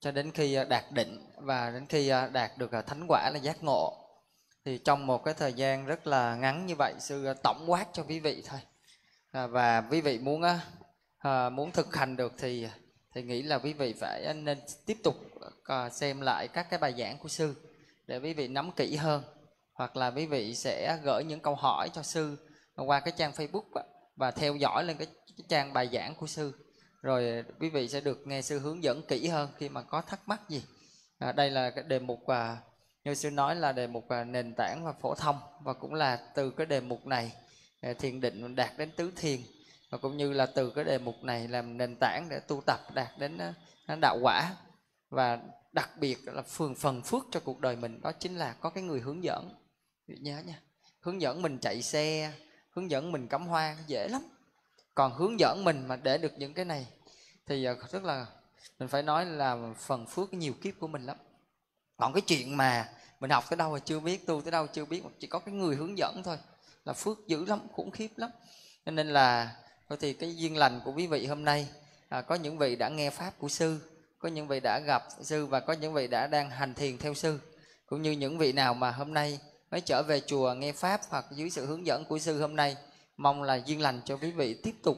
cho đến khi à, đạt định và đến khi à, đạt được thánh quả là giác ngộ thì trong một cái thời gian rất là ngắn như vậy sư tổng quát cho quý vị thôi à, và quý vị muốn à, muốn thực hành được thì thì nghĩ là quý vị phải nên tiếp tục xem lại các cái bài giảng của sư để quý vị nắm kỹ hơn hoặc là quý vị sẽ gửi những câu hỏi cho sư qua cái trang Facebook và theo dõi lên cái, trang bài giảng của sư rồi quý vị sẽ được nghe sư hướng dẫn kỹ hơn khi mà có thắc mắc gì à, đây là cái đề mục và như sư nói là đề mục và nền tảng và phổ thông và cũng là từ cái đề mục này à, thiền định đạt đến tứ thiền và cũng như là từ cái đề mục này làm nền tảng để tu tập đạt đến à, đạo quả và đặc biệt là phường phần phước cho cuộc đời mình đó chính là có cái người hướng dẫn nhớ nha hướng dẫn mình chạy xe hướng dẫn mình cắm hoa dễ lắm còn hướng dẫn mình mà để được những cái này thì à, rất là mình phải nói là phần phước nhiều kiếp của mình lắm còn cái chuyện mà mình học tới đâu mà chưa biết tu tới đâu chưa biết chỉ có cái người hướng dẫn thôi là phước dữ lắm khủng khiếp lắm nên là thôi thì cái duyên lành của quý vị hôm nay à, có những vị đã nghe pháp của sư có những vị đã gặp sư và có những vị đã đang hành thiền theo sư cũng như những vị nào mà hôm nay mới trở về chùa nghe pháp hoặc dưới sự hướng dẫn của sư hôm nay mong là duyên lành cho quý vị tiếp tục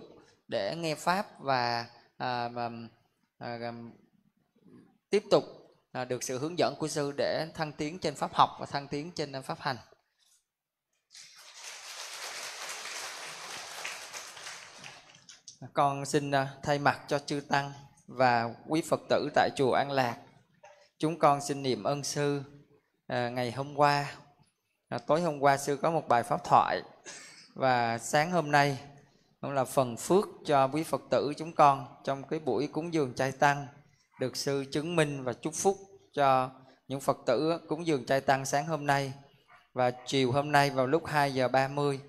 để nghe pháp và à, à, à, tiếp tục à, được sự hướng dẫn của sư để thăng tiến trên pháp học và thăng tiến trên pháp hành con xin à, thay mặt cho chư tăng và quý Phật tử tại chùa An Lạc. Chúng con xin niệm ơn sư à, ngày hôm qua. À, tối hôm qua sư có một bài pháp thoại và sáng hôm nay cũng là phần phước cho quý Phật tử chúng con trong cái buổi cúng dường chay tăng được sư chứng minh và chúc phúc cho những Phật tử cúng dường chay tăng sáng hôm nay và chiều hôm nay vào lúc 2 giờ 30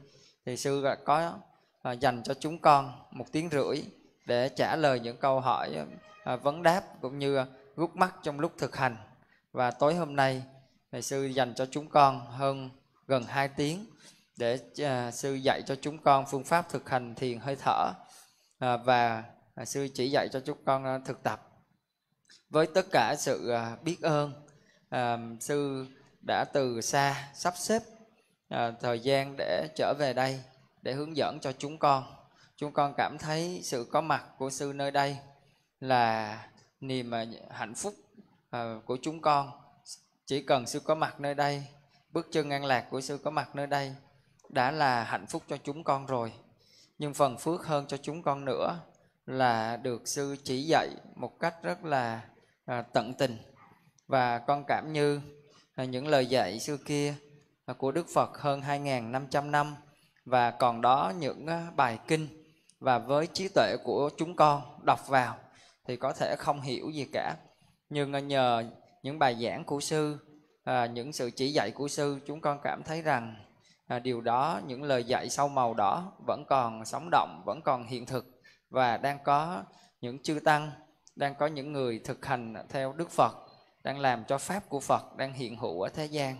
thì sư đã có à, dành cho chúng con một tiếng rưỡi để trả lời những câu hỏi à, vấn đáp cũng như rút à, mắt trong lúc thực hành và tối hôm nay thầy sư dành cho chúng con hơn gần 2 tiếng để à, sư dạy cho chúng con phương pháp thực hành thiền hơi thở và sư chỉ dạy cho chúng con thực tập với tất cả sự biết ơn sư đã từ xa sắp xếp thời gian để trở về đây để hướng dẫn cho chúng con chúng con cảm thấy sự có mặt của sư nơi đây là niềm ờ, hạnh phúc ờ, của chúng con chỉ cần sư có mặt nơi đây bước chân an lạc của sư có mặt nơi đây đã là hạnh phúc cho chúng con rồi nhưng phần phước hơn cho chúng con nữa là được sư chỉ dạy một cách rất là ờ, tận tình và con cảm như những lời dạy xưa kia của Đức Phật hơn 2.500 năm và còn đó những bài kinh và với trí tuệ của chúng con đọc vào thì có thể không hiểu gì cả nhưng nhờ những bài giảng của sư à, những sự chỉ dạy của sư chúng con cảm thấy rằng à, điều đó những lời dạy sau màu đỏ vẫn còn sống động vẫn còn hiện thực và đang có những chư tăng đang có những người thực hành theo đức phật đang làm cho pháp của phật đang hiện hữu ở thế gian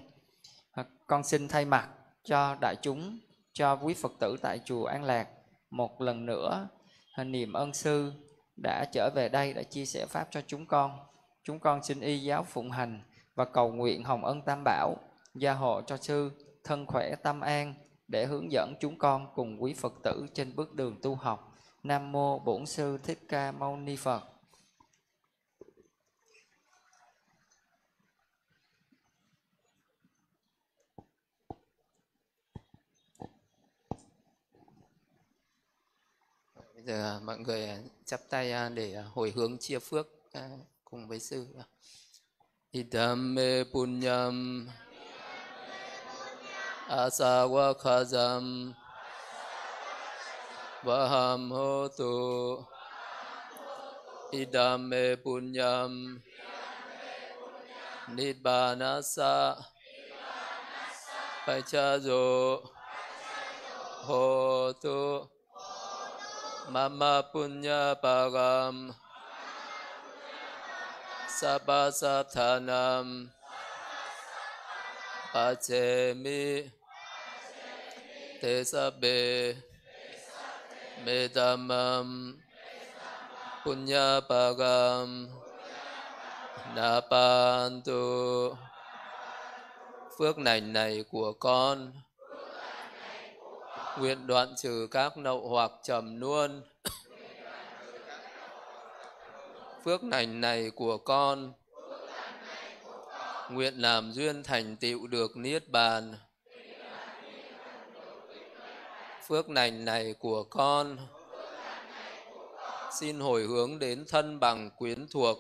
à, con xin thay mặt cho đại chúng cho quý phật tử tại chùa an lạc một lần nữa niềm ơn sư đã trở về đây đã chia sẻ pháp cho chúng con chúng con xin y giáo phụng hành và cầu nguyện hồng ân tam bảo gia hộ cho sư thân khỏe tâm an để hướng dẫn chúng con cùng quý phật tử trên bước đường tu học nam mô bổn sư thích ca mâu ni phật giờ à, mọi người à, chắp tay à, để hồi hướng chia phước cùng với sư. idam Idame punyam asawa khazam vaham hotu idame punyam nibbanasa pachazo hotu Mama Punya Param Sapa Satanam Pachemi Tesabe Medamam Punya Param Napantu Phước lành này của con nguyện đoạn trừ các nậu hoặc trầm luôn phước lành này của con nguyện làm duyên thành tựu được niết bàn phước lành này của con xin hồi hướng đến thân bằng quyến thuộc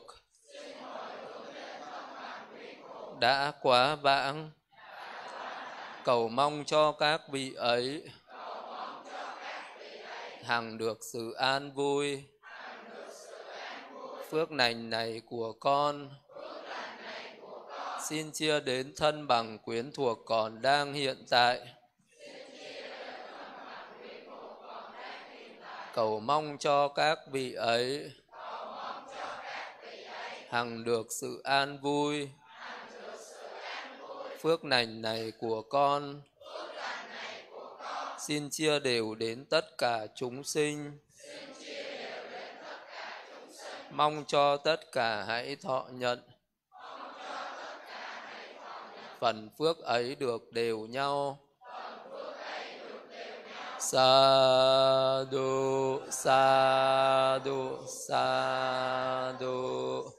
đã quá vãng cầu mong cho các vị ấy hằng được sự an vui phước lành này của con xin chia đến thân bằng quyến thuộc còn đang hiện tại cầu mong cho các vị ấy hằng được sự an vui phước lành này của con xin chia đều đến tất cả chúng sinh mong cho tất cả hãy thọ nhận phần phước ấy được đều nhau sa du sa du sa du